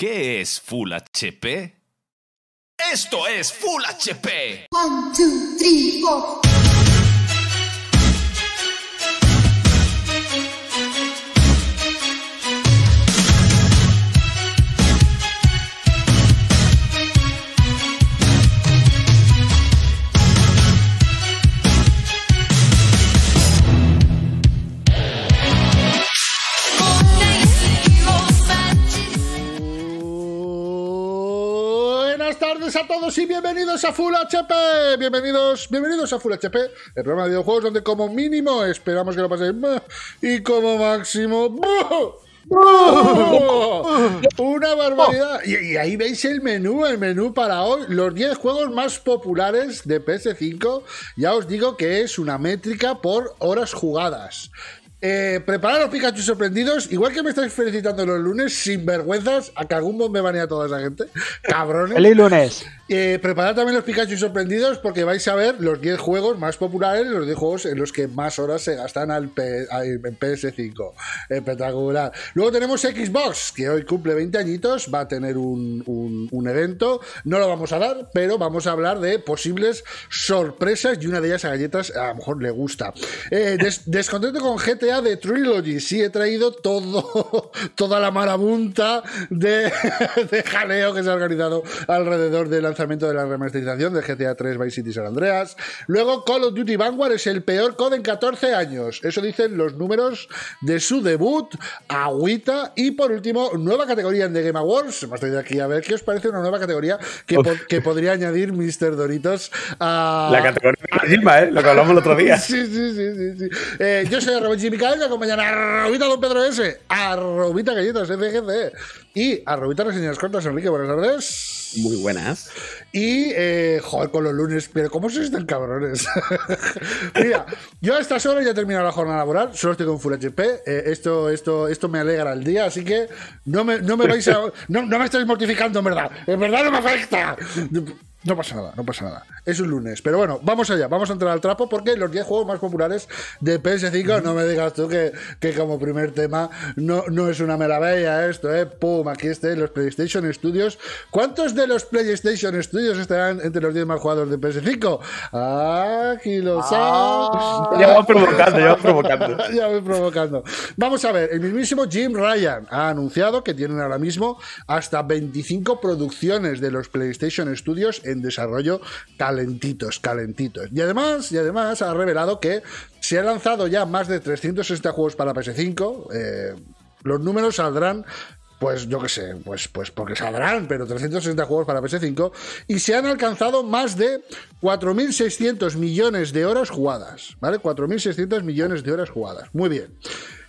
¿Qué es Full HP? Esto es Full HP. One, two, three, four. a todos y bienvenidos a Full HP. Bienvenidos, bienvenidos a Full HP, el programa de videojuegos donde como mínimo esperamos que lo paséis y como máximo Una barbaridad. Y, y, ahí veis el menú, el menú para hoy. Los 10 juegos más populares de PS5. Ya os digo que es una métrica por horas jugadas. Eh, preparar los Pikachu sorprendidos, igual que me estáis felicitando los lunes, sin vergüenzas, a que algún me banea toda esa gente. Cabrones. El lunes. Eh, preparad también los Pikachu sorprendidos porque vais a ver los 10 juegos más populares, los 10 juegos en los que más horas se gastan al en PS5. Espectacular. Luego tenemos Xbox, que hoy cumple 20 añitos, va a tener un, evento. No lo vamos a dar, pero vamos a hablar de posibles sorpresas y una de ellas a galletas a lo mejor le gusta. Eh, descontento con GTA de Trilogy. Sí, he traído todo, toda la marabunta de, de jaleo que se ha organizado alrededor del lanzamiento lanzamiento de la remasterización de GTA 3 Vice City San Andreas. Luego, Call of Duty Vanguard es el peor COD en 14 años. Eso dicen los números de su debut, agüita. Y por último, nueva categoría en The Game Awards. más de aquí a ver qué os parece una nueva categoría que, que podría añadir Mr. Doritos a. La categoría de ¿eh? Lo que hablamos el otro día. sí, sí, sí. sí, eh, yo soy Robin Jimmy y acompañan a Robita Don Pedro S. A Robita Galletas FGC. E. Y a las Reseñas Cortas, Enrique, buenas tardes. Muy buenas. Y, eh, joder, con los lunes, pero ¿cómo se están cabrones? Mira, yo a estas horas ya he terminado la jornada laboral, solo estoy con Full HP, eh, esto, esto, esto me alegra el día, así que no me, no me vais a... No, me estáis mortificando, en verdad. En verdad no me afecta. No pasa nada, no pasa nada. Es un lunes. Pero bueno, vamos allá, vamos a entrar al trapo porque los 10 juegos más populares de PS5, no me digas tú que, como primer tema no, no es una maravilla esto, ¿eh? Pum, aquí estén los PlayStation Studios. ¿Cuántos de los PlayStation Studios estarán entre los 10 más jugadores de PS5? Aquí los ah, Ya provocando, ya provocando. ya voy provocando. Vamos a ver, el mismísimo Jim Ryan ha anunciado que tienen ahora mismo hasta 25 producciones de los PlayStation Studios en desarrollo calentitos, calentitos. Y además, y además ha revelado que se han lanzado ya más de 360 juegos para PS5. Eh, los números saldrán pues yo qué sé, pues, pues porque saldrán, pero 360 juegos para PS5 y se han alcanzado más de 4.600 millones de horas jugadas, ¿vale? 4.600 millones de horas jugadas. Muy bien.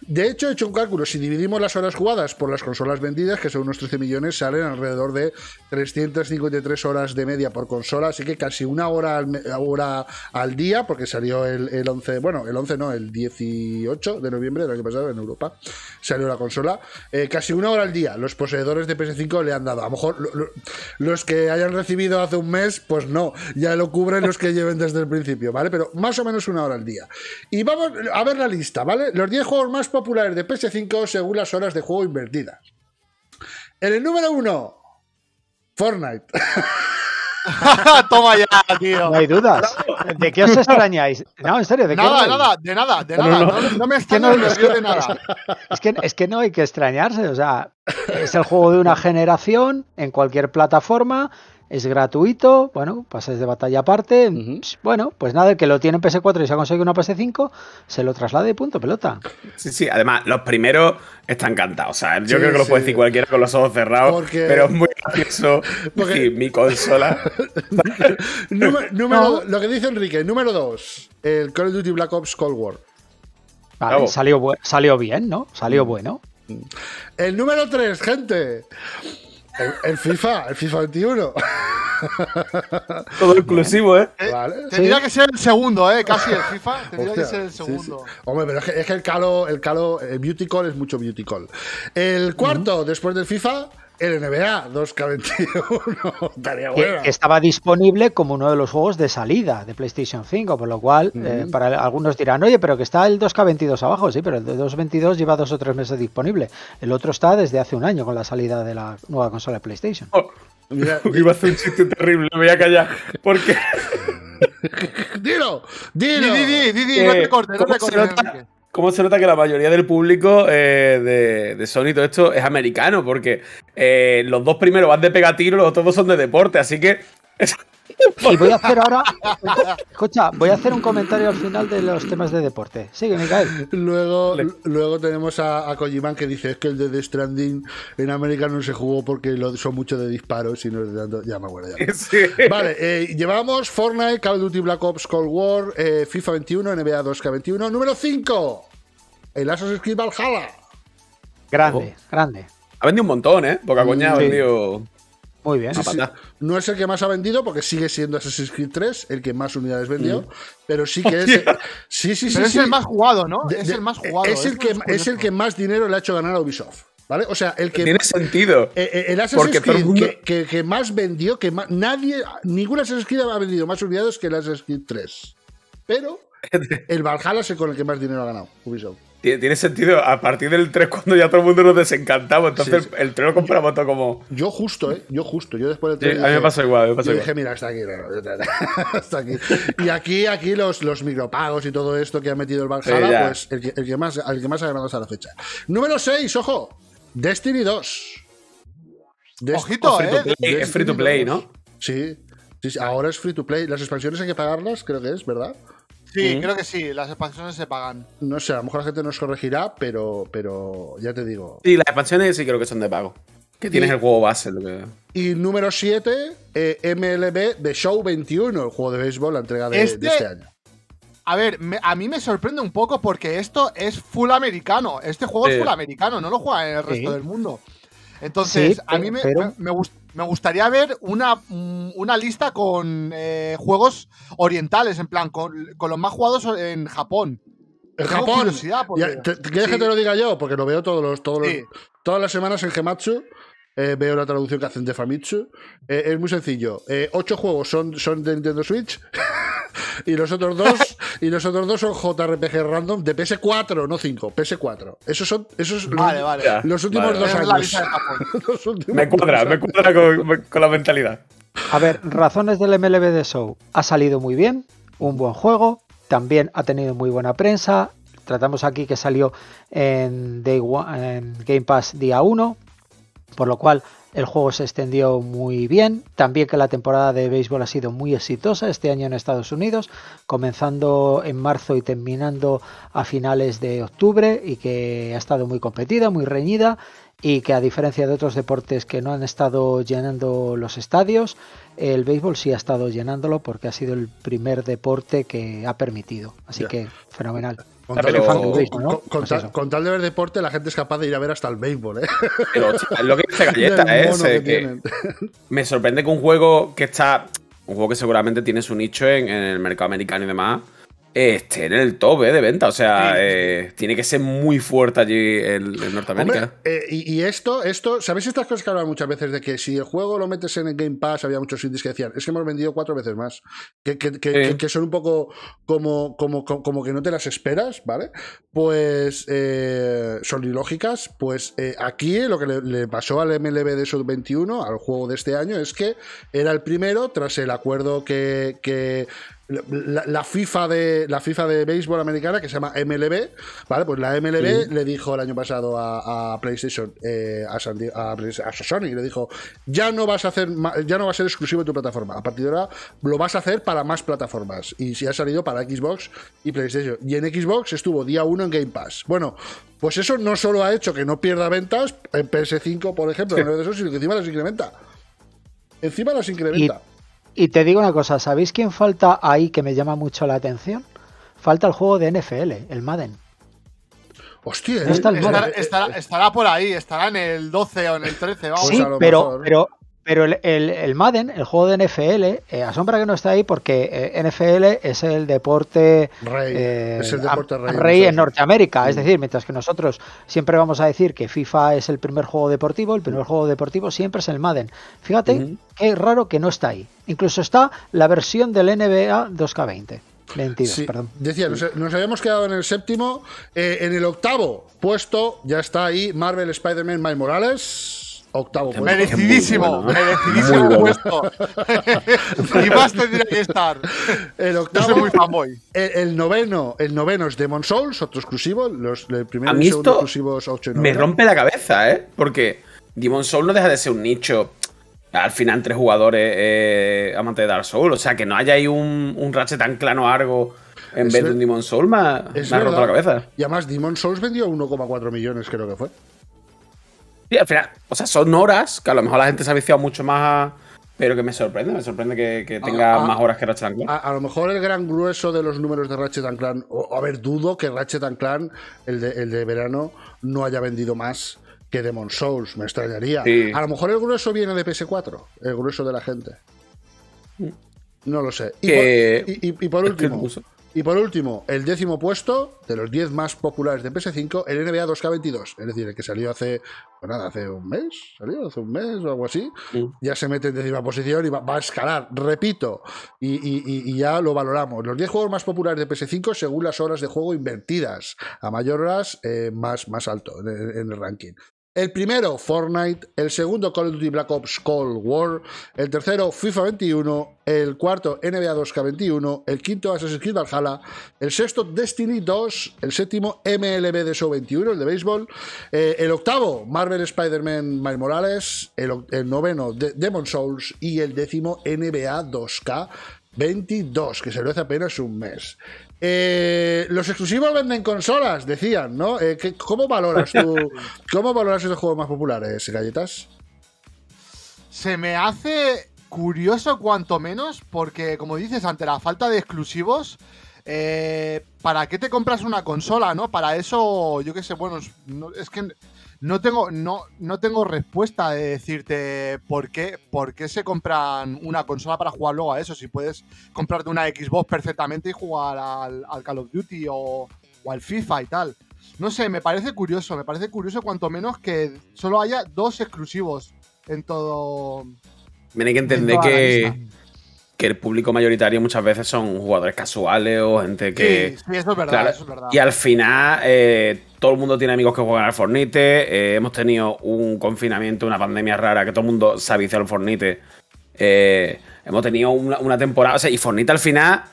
De hecho, he hecho un cálculo. Si dividimos las horas jugadas por las consolas vendidas, que son unos 13 millones, salen alrededor de 353 horas de media por consola, así que casi una hora al, hora al día, porque salió el, el, 11, bueno, el 11 no, el 18 de noviembre del año pasado en Europa, salió la consola. Eh, casi una hora al día los poseedores de PS5 le han dado. A lo mejor los que hayan recibido hace un mes, pues no, ya lo cubren los que lleven desde el principio, ¿vale? Pero más o menos una hora al día. Y vamos a ver la lista, ¿vale? Los 10 juegos más populares de PS5 según las horas de juego invertidas. En el número 1, Fortnite. Toma ya, tío. No hay dudas. ¿De qué os extrañáis? No, en serio, ¿de qué nada, nada, de nada, de nada. No, me extraño es de nada. Es que, es que no hay que extrañarse. O sea, es el juego de una generación en cualquier plataforma es gratuito, bueno, pases de batalla aparte, bueno, pues nada, el que lo tiene en PS4 y se ha conseguido una PS5, se lo traslade y punto, pelota. Sí, sí, además, los primeros están encantados. o sea, yo creo que lo puede decir cualquiera con los ojos cerrados, pero es muy gracioso Porque... mi consola... número, Lo que dice Enrique, número 2, el Call of Duty Black Ops Cold War. Vale, salió, salió bien, ¿no? Salió mm. bueno. El número 3, gente. El, FIFA, el FIFA 21. Todo inclusivo, ¿eh? vale, eh, tendría que ser el segundo, ¿eh? Casi el FIFA. Tendría que ser el segundo. Hombre, pero es que, es el calo, el calo, el beauty call es mucho beauty call. El cuarto, después del FIFA, el NBA 2K21 Estaba disponible como uno de los juegos de salida de PlayStation 5, por lo cual eh, para algunos dirán, oye, pero que está el 2K22 abajo, sí, pero el 2K22 lleva dos o tres meses disponible. El otro está desde hace un año con la salida de la nueva consola de PlayStation. Oh, iba a hacer un chiste terrible, me voy a callar. Porque. dilo, dilo, dilo, dilo, no eh, te cortes, no te cortes cómo se nota que la mayoría del público eh, de, de, Sony todo esto es americano, porque eh, los dos primeros van de pegatino, los otros dos son de deporte, así que Y voy a hacer ahora. Escucha, voy a hacer un comentario al final de los temas de deporte. Sigue, Miguel. Luego, luego tenemos a, a Kojiman que dice: Es que el de The Stranding en América no se jugó porque lo, son muchos de disparos y no es de Ya me acuerdo. Ya. Vale, eh, llevamos Fortnite, Call of Duty Black Ops Cold War, eh, FIFA 21, NBA 2K21. Número 5, el Asos Creed Valhalla. Grande, grande. Ha vendido un montón, ¿eh? Poca coña ha vendido. Muy bien. No es el que más ha vendido porque sigue siendo Assassin's Creed 3 el que más unidades vendió, mm. pero sí que es. El, sí, sí, el más jugado, ¿no? es el más jugado. Es, ¿eh? el, que, es el que más dinero le ha hecho ganar a Ubisoft. ¿Vale? O sea, el que. Tiene sentido. Eh, eh, el Assassin's Creed que, más vendió, que más, nadie. Ningún Assassin's Creed ha vendido más unidades que el Assassin's Creed 3. Pero el Valhalla es el con el que más dinero ha ganado Ubisoft. Tiene sentido, a partir del 3 cuando ya todo el mundo nos desencantaba, entonces el 3 lo compramos todo como... Yo justo, ¿eh? Yo justo, yo después del 3... a mí me pasó igual, me pasó yo igual. dije, mira, hasta aquí, está aquí. Y aquí, aquí los, los micropagos y todo esto que ha metido el Valhalla, pues el que, más, el que más ha ganado hasta la fecha. Número 6, ojo, Destiny 2. Ojito, eh. es free to play, ¿no? Sí, ahora es free to play. Las expansiones hay que pagarlas, creo que es, ¿verdad? Sí, ¿Mm? creo que sí, las expansiones se pagan. No sé, a lo mejor la gente nos corregirá, pero, pero ya te digo. Sí, las expansiones sí creo que son de pago. Que tienes el juego base. Lo que... Y número 7, eh, MLB de Show 21, el juego de béisbol, la entrega de este-, este, año. A ver, a mí me sorprende un poco porque esto es full americano. Este juego es full americano, no lo juega en el resto del mundo. Entonces, a mí me, me, gustaría ver una, mm, lista con eh, juegos orientales, en plan, con, los más jugados en Japón. En Japón. que te lo diga yo? Porque lo veo todos los, todos todas las semanas en Gematsu. Eh, veo la traducción que hacen de Famitsu. Eh, es muy sencillo. ocho juegos son, son de Nintendo Switch. y los otros dos, y los dos son JRPG random de PS4, no 5, PS4. Esos son esos los, últimos dos años. me cuadra, me cuadra con, la mentalidad. A ver, razones del MLB de Show. Ha salido muy bien, un buen juego, también ha tenido muy buena prensa. Tratamos aquí que salió en, en Game Pass día 1, por lo cual el juego se extendió muy bien, también que la temporada de béisbol ha sido muy exitosa este año en Estados Unidos, comenzando en marzo y terminando a finales de octubre y que ha estado muy competida, muy reñida y que a diferencia de otros deportes que no han estado llenando los estadios, el béisbol sí ha estado llenándolo porque ha sido el primer deporte que ha permitido. Así que fenomenal. Con, tal, de, ver deporte, la gente es capaz de ir a ver hasta el béisbol, ¿eh? lo que dice Galleta, ¿eh? me sorprende que un juego que está. Un juego que seguramente tiene su nicho en, en el mercado americano y demás en el top de venta. O sea, eh, tiene que ser muy fuerte allí en, Norteamérica. Eh, y, esto, esto, ¿sabéis estas cosas que hablan muchas veces de que si el juego lo metes en el Game Pass, había muchos indies que decían, es que hemos vendido cuatro veces más? Que, que, son un poco como, como, como, que no te las esperas, ¿vale? Pues eh, son ilógicas. Pues aquí lo que le, le pasó al MLB de Sub 21, al juego de este año, es que era el primero, tras el acuerdo que la, FIFA de la FIFA de béisbol americana que se llama MLB, ¿vale? Pues la MLB le dijo el año pasado eh, a, PlayStation a, Sony le dijo, "Ya no vas a hacer ya no va a ser exclusivo de tu plataforma. A partir de ahora lo vas a hacer para más plataformas." Y si ha salido para Xbox y PlayStation. Y en Xbox estuvo día uno en Game Pass. Bueno, pues eso no solo ha hecho que no pierda ventas en PS5, por ejemplo, de sino que encima las incrementa. Encima las incrementa. Y te digo una cosa, ¿sabéis quién falta ahí que me llama mucho la atención? Falta el juego de NFL, el Madden. Hostia, eh, estará, por ahí, estará en el 12 o en el 13. Vamos, sí, a lo pero, pero pero el, el, el, Madden, el juego de NFL, eh, asombra que no está ahí porque eh, NFL es el deporte rey, eh, en Norteamérica. Es mm. decir, mientras que nosotros siempre vamos a decir que FIFA es el primer juego deportivo, el primer mm. juego deportivo siempre es el Madden. Fíjate qué raro que no está ahí. Incluso está la versión del NBA 2K20. 22, perdón. Decía, nos, habíamos quedado en el séptimo. en el octavo puesto ya está ahí Marvel Spider-Man Mike Morales. Octavo puesto. Merecidísimo, merecidísimo puesto. y más tendría que estar. El octavo, muy fanboy. El, noveno, el noveno es Demon Souls, otro exclusivo. Los, el primero y segundo exclusivos Me rompe la cabeza, ¿eh? Porque Demon Souls no deja de ser un nicho. Al final, tres jugadores eh, amantes de Dark Souls. O sea, que no haya ahí un, un rache tan claro algo en vez de un Demon Souls, me, me ha roto la cabeza. Y además, Demon Souls vendió 1,4 millones, creo que fue o sea, son horas que a lo mejor la gente se ha viciado mucho más. Pero que me sorprende, me sorprende que, ah, tenga ah. más horas que Ratchet Clank. A, lo mejor el gran grueso de los números de Ratchet Clank, o a ver, dudo que Ratchet Clank, el de, el de verano, no haya vendido más que Demon Souls, me extrañaría. A lo mejor el grueso viene de PS4, el grueso de la gente. Mm. No lo sé. Y, por, último, y por último, el décimo puesto de los 10 más populares de PS5, el NBA 2K22. Es decir, el que salió hace, pues nada, hace un mes, salió hace un mes o algo así. Ya se mete en décima posición y va, a escalar, repito. Y, ya lo valoramos. Los 10 juegos más populares de PS5 según las horas de juego invertidas. A mayor horas, eh, más, más alto en el ranking. El primero, Fortnite. El segundo, Call of Duty Black Ops Cold War. El tercero, FIFA 21. El cuarto, NBA 2K21. El quinto, Assassin's Creed Valhalla. El sexto, Destiny 2. El séptimo, MLB de Show 21, el de béisbol. Eh, el octavo, Marvel Spider-Man Miles Morales. El, noveno, Demon Souls. Y el décimo, NBA 2K. 22, que se lo hace apenas un mes. Eh, los exclusivos venden consolas, decían, ¿no? Eh, ¿Cómo valoras tú, cómo valoras esos juegos más populares, galletas? Se me hace curioso cuanto menos, porque como dices, ante la falta de exclusivos, eh, ¿para qué te compras una consola, no? Para eso, yo qué sé, bueno, es que no tengo, no, no tengo respuesta de decirte por qué, por qué se compran una consola para jugar luego a eso. Si puedes comprarte una Xbox perfectamente y jugar al, Call of Duty o, al FIFA y tal. No sé, me parece curioso, me parece curioso cuanto menos que solo haya dos exclusivos en todo. tiene que entender que que el público mayoritario muchas veces son jugadores casuales o gente que. Sí, eso, es verdad, Y al final, eh, todo el mundo tiene amigos que juegan al Fornite. Eh, hemos tenido un confinamiento, una pandemia rara que todo el mundo se ha al Fornite. Eh, hemos tenido una, temporada. O sea, y Fornite al final.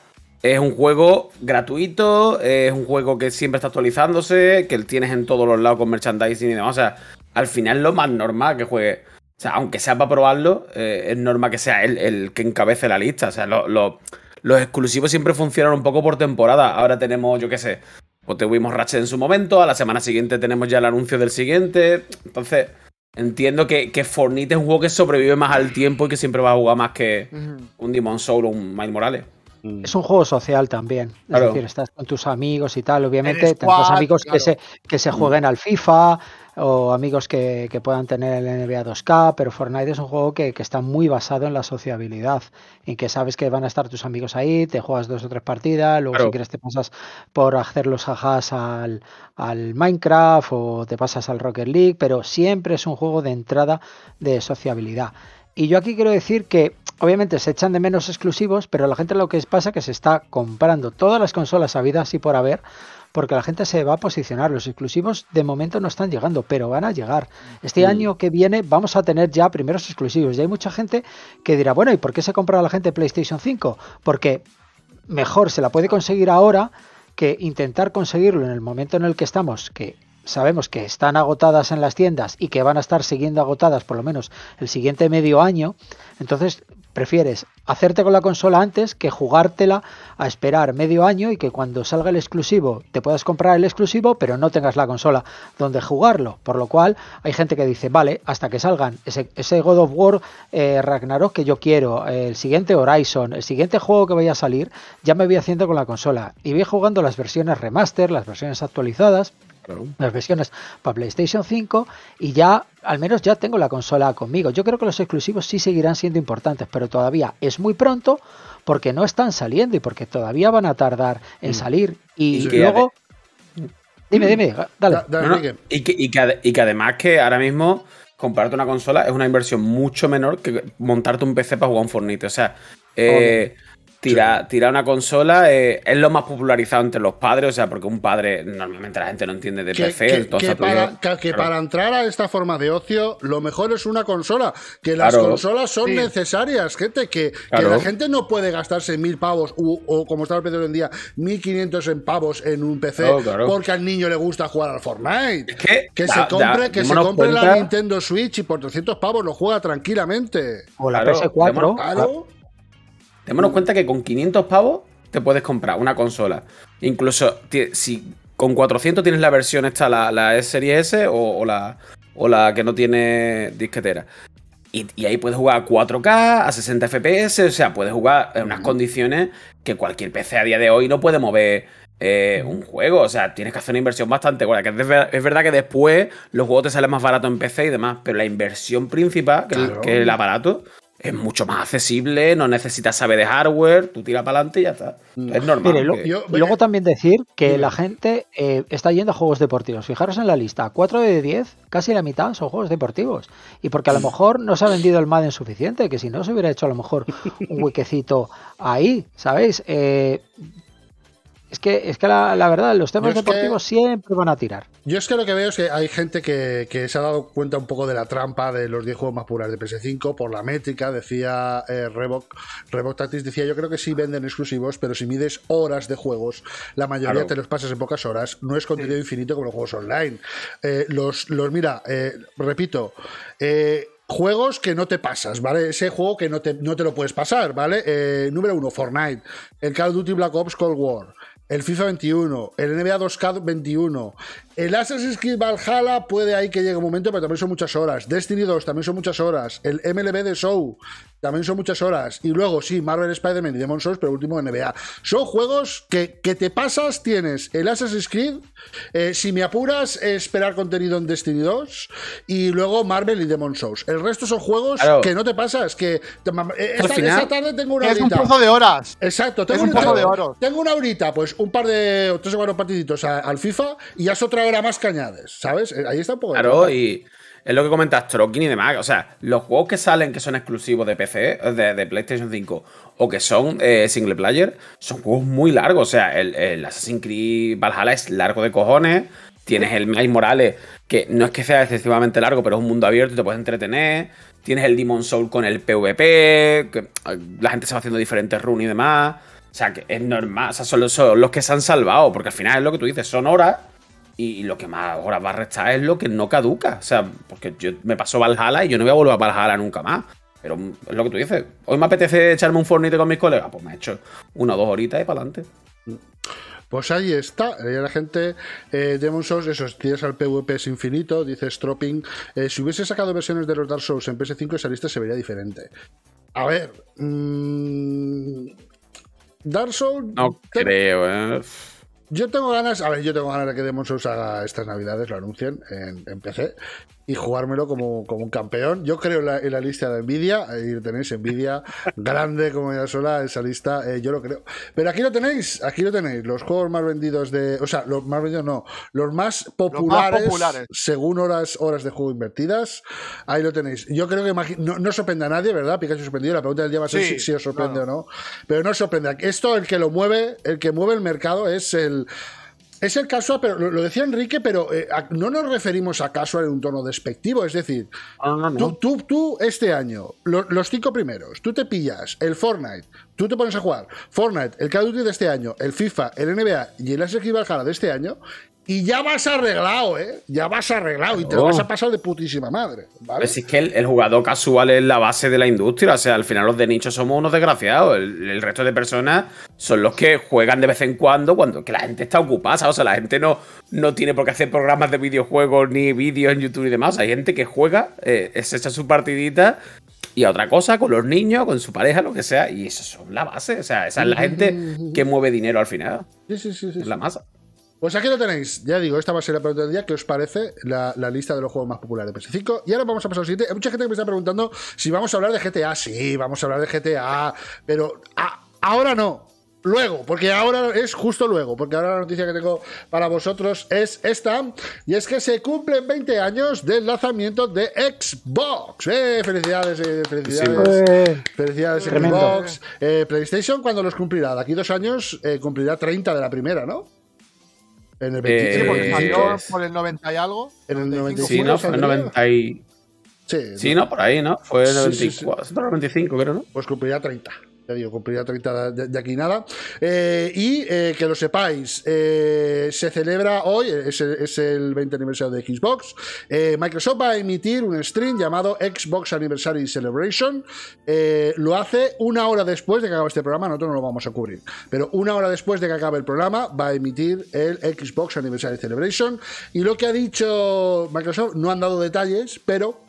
Es un juego gratuito, es un juego que siempre está actualizándose, que tienes en todos los lados con merchandising y demás. O sea, al final es lo más normal que juegue o sea, aunque sea para probarlo, eh, es normal que sea él el que encabece la lista. O sea, los exclusivos siempre funcionan un poco por temporada. Ahora tenemos, yo qué sé, pues tuvimos Ratchet en su momento, a la semana siguiente tenemos ya el anuncio del siguiente. Entonces, entiendo que, que Fortnite es un juego que sobrevive más al tiempo y que siempre va a jugar más que un Demon Soul o un Miles Morales. Mm. Es un juego social también. Es decir, estás con tus amigos y tal. Obviamente, tantos amigos que, se, que se mm. jueguen al FIFA, o amigos que, puedan tener el NBA 2K, pero Fortnite es un juego que, está muy basado en la sociabilidad, en que sabes que van a estar tus amigos ahí, te juegas dos o tres partidas, luego si quieres te pasas por hacer los jajás al, al Minecraft o te pasas al Rocket League, pero siempre es un juego de entrada de sociabilidad. Y yo aquí quiero decir que obviamente se echan de menos exclusivos, pero la gente lo que pasa es que se está comprando todas las consolas habidas y por haber porque la gente se va a posicionar. Los exclusivos de momento no están llegando, pero van a llegar. Este año que viene vamos a tener ya primeros exclusivos. Y hay mucha gente que dirá, bueno, ¿y por qué se compra la gente PlayStation 5? Porque mejor se la puede conseguir ahora que intentar conseguirlo en el momento en el que estamos, que sabemos que están agotadas en las tiendas y que van a estar siguiendo agotadas por lo menos el siguiente medio año, entonces Prefieres hacerte con la consola antes que jugártela a esperar medio año y que cuando salga el exclusivo te puedas comprar el exclusivo pero no tengas la consola donde jugarlo. Por lo cual hay gente que dice, vale, hasta que salgan ese, God of War eh, Ragnarok que yo quiero, el siguiente Horizon, el siguiente juego que vaya a salir, ya me voy haciendo con la consola. Y voy jugando las versiones remaster, las versiones actualizadas las versiones para PlayStation 5 y ya, al menos ya tengo la consola conmigo. Yo creo que los exclusivos sí seguirán siendo importantes, pero todavía es muy pronto porque no están saliendo y porque todavía van a tardar en mm. salir. Y, luego... Dime, dime, dale. y, que, además que ahora mismo comprarte una consola es una inversión mucho menor que montarte un PC para jugar un Fortnite. O sea, eh, Tirar, tira una consola eh, es lo más popularizado entre los padres, o sea, porque un padre normalmente la gente no entiende de PC. Pues, que, para, entrar a esta forma de ocio, lo mejor es una consola. Que las consolas son necesarias, gente. Que, la gente no puede gastarse mil pavos o, como está el precio hoy en día, mil quinientos en pavos en un PC porque al niño le gusta jugar al Fortnite. Que, se compre, la Nintendo Switch y por 200 pavos lo juega tranquilamente. O la PS4. Claro. Démonos mm. cuenta que con 500 pavos te puedes comprar una consola. Incluso si con 400 tienes la versión esta, la, la Series S o, la, o la que no tiene disquetera. Y, ahí puedes jugar a 4K, a 60 FPS, o sea, puedes jugar en unas condiciones que cualquier PC a día de hoy no puede mover eh, mm. un juego. O sea, tienes que hacer una inversión bastante buena. Que es verdad que después los juegos te salen más baratos en PC y demás, pero la inversión principal, que, que es el aparato, es mucho más accesible, no necesitas saber de hardware, tú tiras para adelante y ya está. Mm. Es normal. y luego también decir que la gente eh, está yendo a juegos deportivos. Fijaros en la lista, 4 de 10, casi la mitad son juegos deportivos. Y porque a lo mm. mejor no se ha vendido el Madden suficiente, que si no se hubiera hecho a lo mejor un huequecito ahí, ¿sabéis? Eh, es que, es la, verdad, los temas deportivos siempre van a tirar. Yo es que lo que veo es que hay gente que, se ha dado cuenta un poco de la trampa de los 10 juegos más populares de PS5 por la métrica, decía eh, Revoc, decía yo creo que sí venden exclusivos, pero si mides horas de juegos, la mayoría te los pasas en pocas horas, no es contenido infinito como los juegos online. Eh, los, los, mira, eh, repito, eh, Juegos que no te pasas, ¿vale? Ese juego que no te, lo puedes pasar, ¿vale? número uno, Fortnite. El Call of Duty Black Ops Cold War el FIFA 21, el NBA 2K 21, el Assassin's Creed Valhalla puede ahí que llegue un momento, pero también son muchas horas. Destiny 2 también son muchas horas. El MLB de Show también son muchas horas. Y luego, sí, Marvel, Spider-Man y Demon Souls, pero último NBA. Son juegos que, te pasas, tienes el Assassin's Creed, eh, si me apuras, esperar contenido en Destiny 2, y luego Marvel y Demon Souls. El resto son juegos que no te pasas, que eh, esta, tarde tengo una horita. Es un pozo de horas. Exacto, tengo, un, de horas. Tengo una horita, pues un par de, tres o cuatro partiditos al FIFA, y ya es otra más que añades, ¿sabes? Eh, ahí está un poco. Claro, y es lo que comentas, Trokin y demás. O sea, los juegos que salen que son exclusivos de PC, de, PlayStation 5, o que son eh, single player, son juegos muy largos. O sea, el, Assassin's Creed Valhalla es largo de cojones. Tienes el Miles Morales, que no es que sea excesivamente largo, pero es un mundo abierto y te puedes entretener. Tienes el Demon Soul con el PvP, que ah, la gente se va haciendo diferentes runes y demás. O sea, que es normal. O sea, son los que se han salvado, porque al final es lo que tú dices, son horas y lo que más ahora va a restar es lo que no caduca. O sea, porque yo me paso Valhalla y yo no voy a volver a Valhalla nunca más. Pero es lo que tú dices. Hoy me apetece echarme un fornite con mis colegas. Pues me he hecho una o dos horitas y para adelante. Pues ahí está. la gente eh, Demon Souls, eso, tienes al PvP es infinito, dice Stropping. Eh, si hubiese sacado versiones de los Dark Souls en PS5 esa lista se vería diferente. A ver. Mm, Dark Souls. No creo, ¿eh? Yo tengo ganas, a ver, yo tengo ganas de que Demon Souls haga estas navidades, lo anuncien en, en PC y jugármelo como, un campeón. Yo creo en la, lista de Nvidia, ahí eh, tenéis Nvidia grande como ya sola esa lista, eh, yo lo creo. Pero aquí lo tenéis, aquí lo tenéis, los juegos más vendidos de, o sea, los más vendidos no, los más populares, según horas, horas de juego invertidas, ahí lo tenéis. Yo creo que no, sorprende a nadie, ¿verdad? Pikachu sorprendido, la pregunta del día va a ser si, os sorprende o no, pero no sorprende. Esto, el que lo mueve, el que mueve el mercado es el es el caso, pero lo, decía Enrique, pero eh, no nos referimos a casual en un tono despectivo. Es decir, ah, tú, este año, los cinco primeros, tú te pillas el Fortnite, tú te pones a jugar Fortnite, el Call of Duty de este año, el FIFA, el NBA y el Creed Valhalla de este año, y ya vas arreglado, ¿eh? Ya vas arreglado y te lo vas a pasar de putísima madre. ¿vale? Pues es que el, jugador casual es la base de la industria. O sea, al final los de nicho somos unos desgraciados. El, resto de personas son los que juegan de vez en cuando, cuando que la gente está ocupada. O sea, la gente no, no tiene por qué hacer programas de videojuegos ni vídeos en YouTube y demás. Hay gente que juega, eh, se echa su partidita y a otra cosa, con los niños, con su pareja, lo que sea. Y eso son la base. O sea, esa es la gente que mueve dinero al final. Sí, sí, sí. sí es la masa. Pues aquí lo tenéis. Ya digo, esta va a ser la pregunta del día. ¿Qué os parece la, lista de los juegos más populares de PS5? Y ahora vamos a pasar al siguiente. Hay mucha gente que me está preguntando si vamos a hablar de GTA. Sí, vamos a hablar de GTA. Pero ahora no. Luego, porque ahora es justo luego, porque ahora la noticia que tengo para vosotros es esta, y es que se cumplen 20 años del lanzamiento de Xbox. ¡Eh! Felicidades, eh, felicidades. Pues, felicidades Xbox. Eh, PlayStation, cuando los cumplirá? De aquí dos años eh, cumplirá 30 de la primera, ¿no? En el 23, eh, porque salió eh, por el 90 y algo. En el 95. Sí, no, fue el 90 y... Sí, no. por ahí, ¿no? Fue el 94, sí, sí, 95, creo, ¿no? Pues ya 30 ya digo, 30 de, de aquí nada. Eh, y eh, que lo sepáis, eh, se celebra hoy, es, es, el 20 aniversario de Xbox. Microsoft va a emitir un stream llamado Xbox Anniversary Celebration. lo hace una hora después de que acabe este programa, nosotros no lo vamos a cubrir, pero una hora después de que acabe el programa va a emitir el Xbox Anniversary Celebration. Y lo que ha dicho Microsoft, no han dado detalles, pero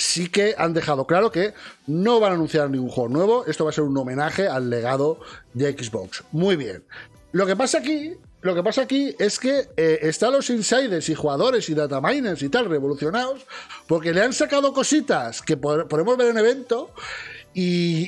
sí que han dejado claro que no van a anunciar ningún juego nuevo. Esto va a ser un homenaje al legado de Xbox. Muy bien. Lo que pasa aquí lo que pasa aquí es que eh, están los insiders y jugadores y miners y tal revolucionados porque le han sacado cositas que podemos ver en evento y,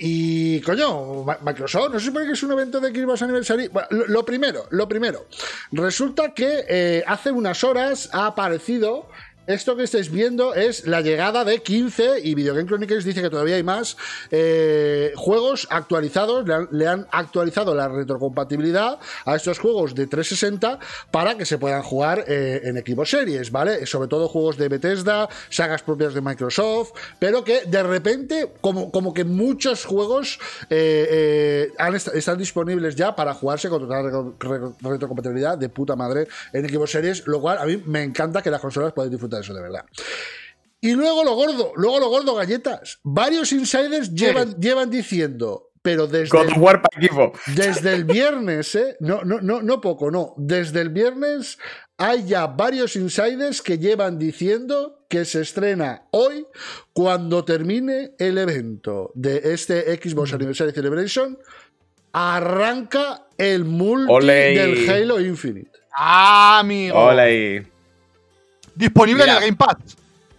y, coño, Microsoft, no se supone que es un evento de Xbox Anniversary. lo, primero, lo primero. Resulta que eh, hace unas horas ha aparecido esto que estáis viendo es la llegada de 15 y Video Game Chronicles dice que todavía hay más eh, juegos actualizados, le han, actualizado la retrocompatibilidad a estos juegos de 360 para que se puedan jugar eh, en equipos series, ¿vale? Sobre todo juegos de Bethesda, sagas propias de Microsoft, pero que de repente como, como que muchos juegos eh, están disponibles ya para jugarse con total retrocompatibilidad de puta madre en equipos series, lo cual a mí me encanta que las consolas puedan disfrutar eso de verdad. Y luego lo gordo, luego lo gordo, galletas. Varios insiders llevan, llevan diciendo, pero desde, el, desde el viernes, ¿eh? no, no, no, no poco, no. Desde el viernes hay ya varios insiders que llevan diciendo que se estrena hoy cuando termine el evento de este Xbox Anniversary Celebration. Arranca el multi del Halo Infinite. ¡Ah, amigo! Hola. Disponible en el Game Pass.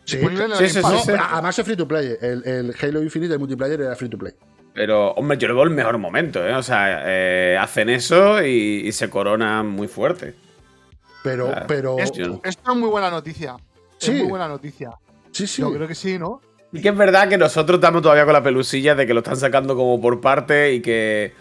Sí, sí, sí, además es free to play. El, Halo Infinite, el multiplayer, era free to play. Pero, hombre, yo lo veo el mejor momento, ¿eh? O sea, eh, hacen eso y, se coronan muy fuerte. Pero, ah, pero. Esto, es muy buena noticia. Es muy buena noticia. Sí, sí. Yo creo que sí, ¿no? Y que es verdad que nosotros estamos todavía con la pelusilla de que lo están sacando como por parte y que.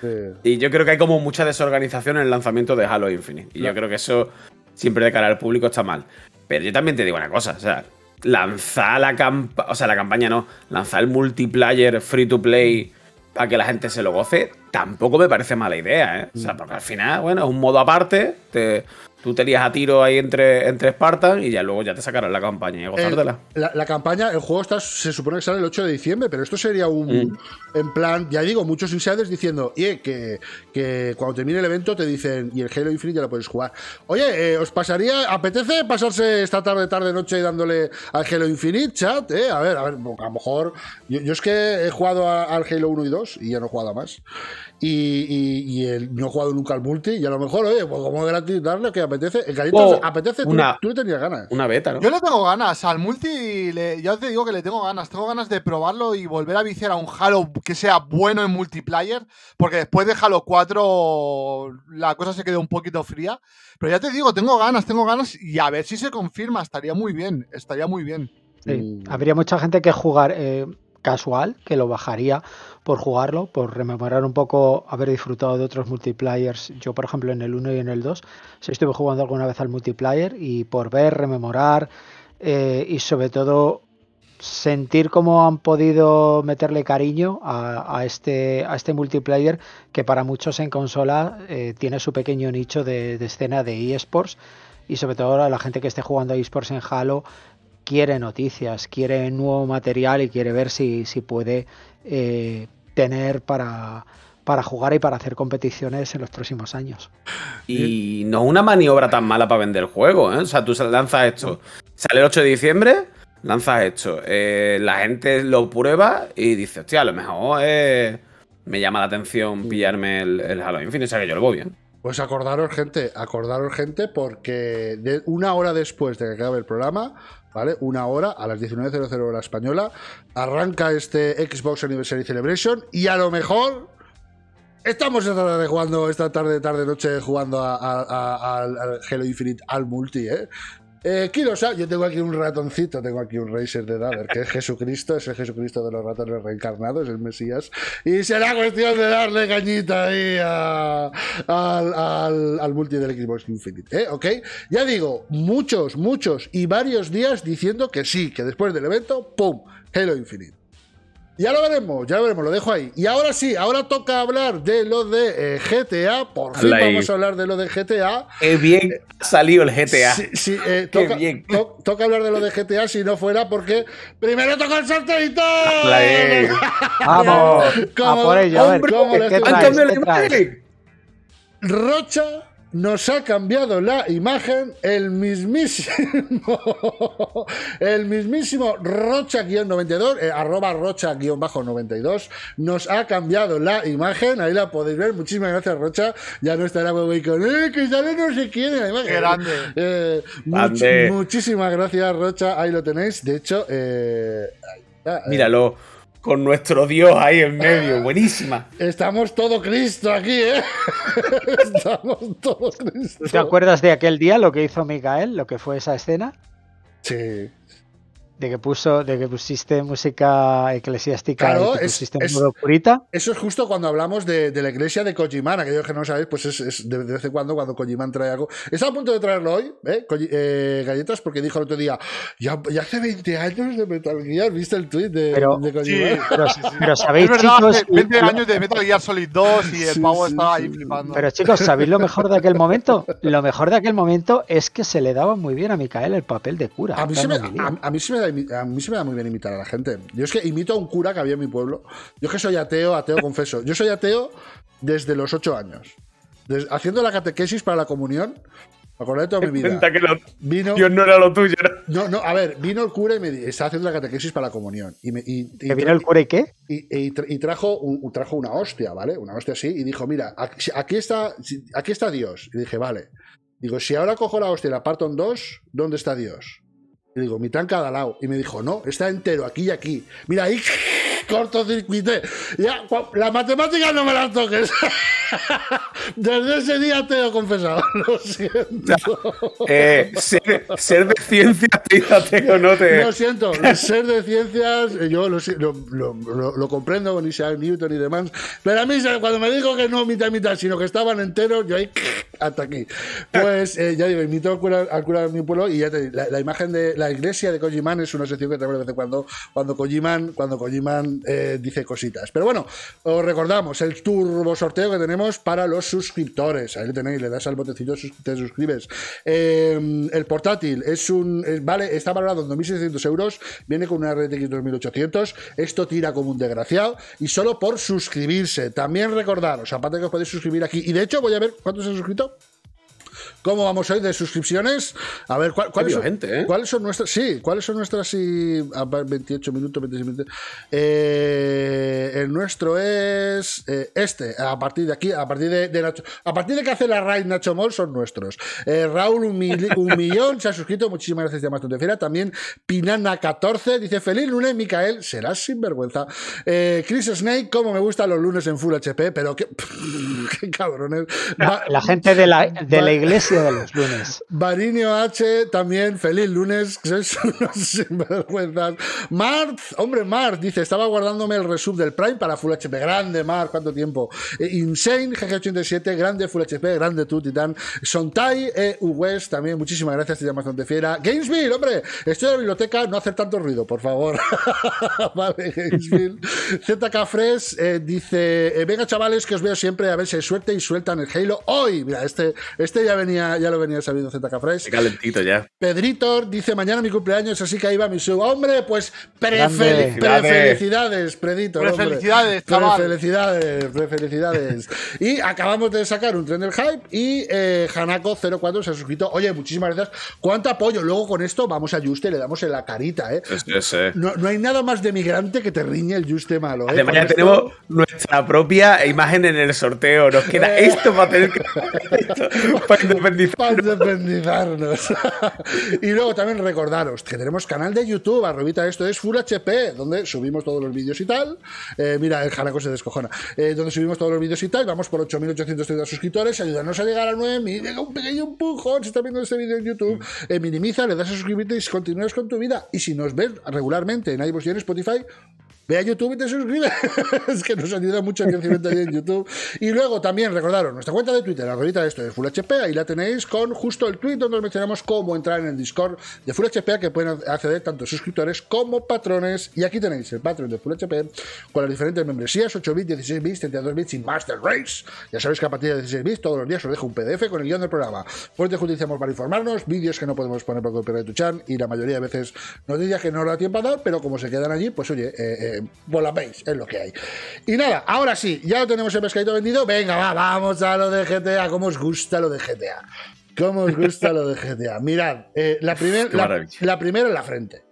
Y yo creo que hay como mucha desorganización en el lanzamiento de Halo Infinite. Y yo creo que eso, siempre de cara al público, está mal. Pero yo también te digo una cosa, o sea, lanzar la campaña, o sea, la campaña no, lanzar el multiplayer free to play para que la gente se lo goce, tampoco me parece mala idea, ¿eh? O sea, mm. porque al final, bueno, es un modo aparte, te, Tú te lías a tiro ahí entre, entre Spartan y ya luego ya te sacarán la campaña y gozártela. la, campaña, el juego está, se supone que sale el 8 de diciembre, pero esto sería un. Mm. En plan, ya digo, muchos insiders diciendo, oye, que, que, cuando termine el evento te dicen, y el Halo Infinite ya lo puedes jugar. Oye, eh, ¿os pasaría, apetece pasarse esta tarde, tarde, noche dándole al Halo Infinite, chat? Eh? A ver, a ver, a lo mejor. Yo, es que he jugado al Halo 1 y 2 y ya no he jugado a más y, el, no he jugado nunca al multi y a lo mejor, oye, pues como gratis darle que apetece. Oh, apetece, una, tú, tú, le tenías ganas. Una beta, ¿no? Yo le tengo ganas, al multi ya yo te digo que le tengo ganas, tengo ganas de probarlo y volver a viciar a un Halo que sea bueno en multiplayer, porque después de Halo 4 la cosa se quedó un poquito fría, pero ya te digo, tengo ganas, tengo ganas y a ver si se confirma, estaría muy bien, estaría muy bien. Mm. Habría mucha gente que jugar. Eh, casual, que lo bajaría por jugarlo, por rememorar un poco haber disfrutado de otros multiplayers. Yo, por ejemplo, en el 1 y en el 2 si estuve jugando alguna vez al multiplayer y por ver, rememorar eh, y sobre todo sentir cómo han podido meterle cariño a, este, a este multiplayer que para muchos en consola eh, tiene su pequeño nicho de, escena de eSports y sobre todo a la gente que esté jugando esports en Halo, quiere noticias, quiere nuevo material y quiere ver si, si puede eh, tener para, para jugar y para hacer competiciones en los próximos años. Y no es una maniobra tan mala para vender el juego, ¿eh? O sea, tú lanzas esto, sale el 8 de diciembre, lanzas esto, eh, la gente lo prueba y dice, hostia, a lo mejor eh, me llama la atención pillarme el, el Halo Infinite, o sea que yo lo voy bien. Pues acordaros, gente, acordaros, gente, porque una hora después de que acabe el programa, ¿vale? Una hora a las 19.00 hora española. Arranca este Xbox Anniversary Celebration y a lo mejor estamos esta tarde jugando, esta tarde, tarde, noche jugando al Halo Infinite al multi, ¿eh? Eh, yo tengo aquí un ratoncito, tengo aquí un Racer de dader, que es Jesucristo, es el Jesucristo de los ratones reencarnados, es el Mesías. Y será cuestión de darle cañita ahí al, multi del Xbox Infinite, ¿eh? ¿ok? Ya digo, muchos, muchos y varios días diciendo que sí, que después del evento, ¡pum! Halo Infinite. Ya lo veremos, ya lo veremos, lo dejo ahí. Y ahora sí, ahora toca hablar de lo de eh, GTA. Por fin vamos a hablar de lo de GTA. Qué bien eh, salió el GTA. Eh, toca, bien. toca hablar de lo de GTA si no fuera porque primero toca el sorteito. vamos. a por ello, Rocha nos ha cambiado la imagen el mismísimo, el mismísimo Rocha-92, eh, arroba Rocha-92, nos ha cambiado la imagen, ahí la podéis ver, muchísimas gracias Rocha, ya no estará y con, eh, que sale no sé quién la imagen. Eh, grande. muchísimas gracias Rocha, ahí lo tenéis, de hecho, eh, Míralo con nuestro Dios ahí en medio. Buenísima. Estamos todo Cristo aquí, ¿eh? Estamos todos Cristo. ¿Te acuerdas de aquel día lo que hizo Micael, lo que fue esa escena? Sí de que puso, de que pusiste música eclesiástica, claro, pusiste modo Eso es justo cuando hablamos de, la iglesia de Kojimán, aquellos que no sabéis, pues es, de, vez en cuando cuando Kojimán trae algo. está a punto de traerlo hoy, ¿eh? eh galletas, porque dijo el otro día, ya, hace 20 años de Metal Gear, ¿viste el tweet de, pero, Kojimán? pero, sabéis, chicos, 20 años de Metal Gear Solid 2 y el pavo estaba ahí flipando. Pero chicos, ¿sabéis lo mejor de aquel momento? Lo mejor de aquel momento es que se le daba muy bien a Micael el papel de cura. A mí, a mí se me da a mí se me da muy bien imitar a la gente. Yo es que imito a un cura que había en mi pueblo. Yo es que soy ateo, ateo confeso. Yo soy ateo desde los ocho años. haciendo la catequesis para la comunión, me acordé de toda mi vida. Dios no era lo tuyo. ¿no? no, a ver, vino el cura y me está haciendo la catequesis para la comunión. Y, me, y, vino el cura y qué? Y, trajo, un, trajo una hostia, ¿vale? Una hostia así, y dijo, mira, aquí está, aquí está Dios. Y dije, vale. Digo, si ahora cojo la hostia y la parto en dos, ¿dónde está Dios? Y digo, Mitán cada lado. Y me dijo, no, está entero, aquí y aquí. Mira ahí cortocircuité. Ya, la matemática no me la toques. Desde ese día te lo confesado, lo siento. Eh, ser, de ciencias, fíjate que no te. Lo siento, ser de ciencias, yo lo, comprendo con Isaac Newton y demás. Pero a mí, cuando me dijo que no mitad y mitad, sino que estaban enteros, yo ahí hasta aquí. Pues eh, ya digo, invito al cura, mi pueblo y ya te, la, imagen de la iglesia de Kojiman es una sección que traigo de vez cuando. Cuando Kojiman, cuando Kojiman eh, dice cositas. Pero bueno, os recordamos el turbo sorteo que tenemos para los suscriptores. Ahí lo tenéis, le das al botecito, te suscribes. Eh, el portátil es un. Eh, vale, está valorado en 2.600 euros, viene con una RTX 2800. Esto tira como un desgraciado y solo por suscribirse. También recordaros, aparte que os podéis suscribir aquí. Y de hecho, voy a ver cuántos han suscrito. ¿Cómo vamos hoy de suscripciones? A ver, ¿cuál, ¿cuáles son ¿eh? nuestras? Sí, ¿cuáles son nuestras? Y, 28 ah, minutos, 26 minutos. Eh, el nuestro es eh, este. A partir de aquí, a partir de, a partir de que hace la raid Nacho Mol son nuestros. Raúl un, millón se ha suscrito. Muchísimas gracias, Diamante de También Pinana 14 dice feliz lunes, Micael. Serás sinvergüenza. Chris Snake, cómo me gustan los lunes en Full HP, pero qué, qué cabrones. la gente de la iglesia los lunes. Barinio H, también feliz lunes, que sois unos sinvergüenzas. Mart, hombre, Mart, dice, estaba guardándome el resub del Prime para Full HP. Grande, Mart, cuánto tiempo. Eh, Insane, GG87, grande Full HP, grande tú, Titán. Sontai, EU eh, West, también muchísimas gracias, te llamas donde fiera. Gamesville, hombre, estoy en la biblioteca, no hacer tanto ruido, por favor. vale, Gamesville. ZK Fresh eh, dice, venga chavales, que os veo siempre, a ver si hay suerte y sueltan el Halo hoy. Mira, este, este ya venía ya lo venía sabiendo ZK Fresh. Calentito ya. Pedrito dice, mañana mi cumpleaños, así que ahí va mi sub. Hombre, pues prefelicidades, prefelicidades, Felicidades, Prefelicidades, Prefelicidades, y acabamos de sacar un tren del hype y eh, Hanako04 se ha suscrito. Oye, muchísimas gracias. ¿Cuánto apoyo? Luego con esto vamos a Juste, le damos en la carita, ¿eh? Pues no, hay nada más de migrante que te riñe el Juste malo, ¿eh? mañana tenemos nuestra propia imagen en el sorteo. Nos queda eh. esto para tener que... Para y luego también recordaros que tenemos canal de YouTube, arrobita esto es Full HP, donde subimos todos los vídeos y tal. Eh, mira, el jaraco se descojona. Eh, donde subimos todos los vídeos y tal. Vamos por 8.830 suscriptores. Ayúdanos a llegar a 9.000. un pequeño empujón si estás viendo este vídeo en YouTube. Eh, minimiza, le das a suscribirte y continúas con tu vida. Y si nos ves regularmente en iVoox y en Spotify, Ve a YouTube y te suscribes, es que nos ayuda mucho el crecimiento en YouTube. Y luego también recordaros nuestra cuenta de Twitter, de esto de Full HP, ahí la tenéis con justo el tweet donde os mencionamos cómo entrar en el Discord de Full que pueden acceder tanto suscriptores como patrones. Y aquí tenéis el Patreon de Full con las diferentes membresías, 8 bits, 16 bits, 32 bits y Master Race. Ya sabéis que a partir de 16 bits todos los días os dejo un PDF con el guión del programa. Fuente pues justicia, vamos para informarnos, vídeos que no podemos poner por copia de chat y la mayoría de veces nos diría que no lo da tiempo a dar, pero como se quedan allí, pues oye, eh, eh, veis, es lo que hay. Y nada, ahora sí, ya lo tenemos el pescadito vendido. Venga, vamos a lo de GTA, cómo os gusta lo de GTA. ¿Cómo os gusta lo de GTA? Mirad, eh, la, la, primera en la frente.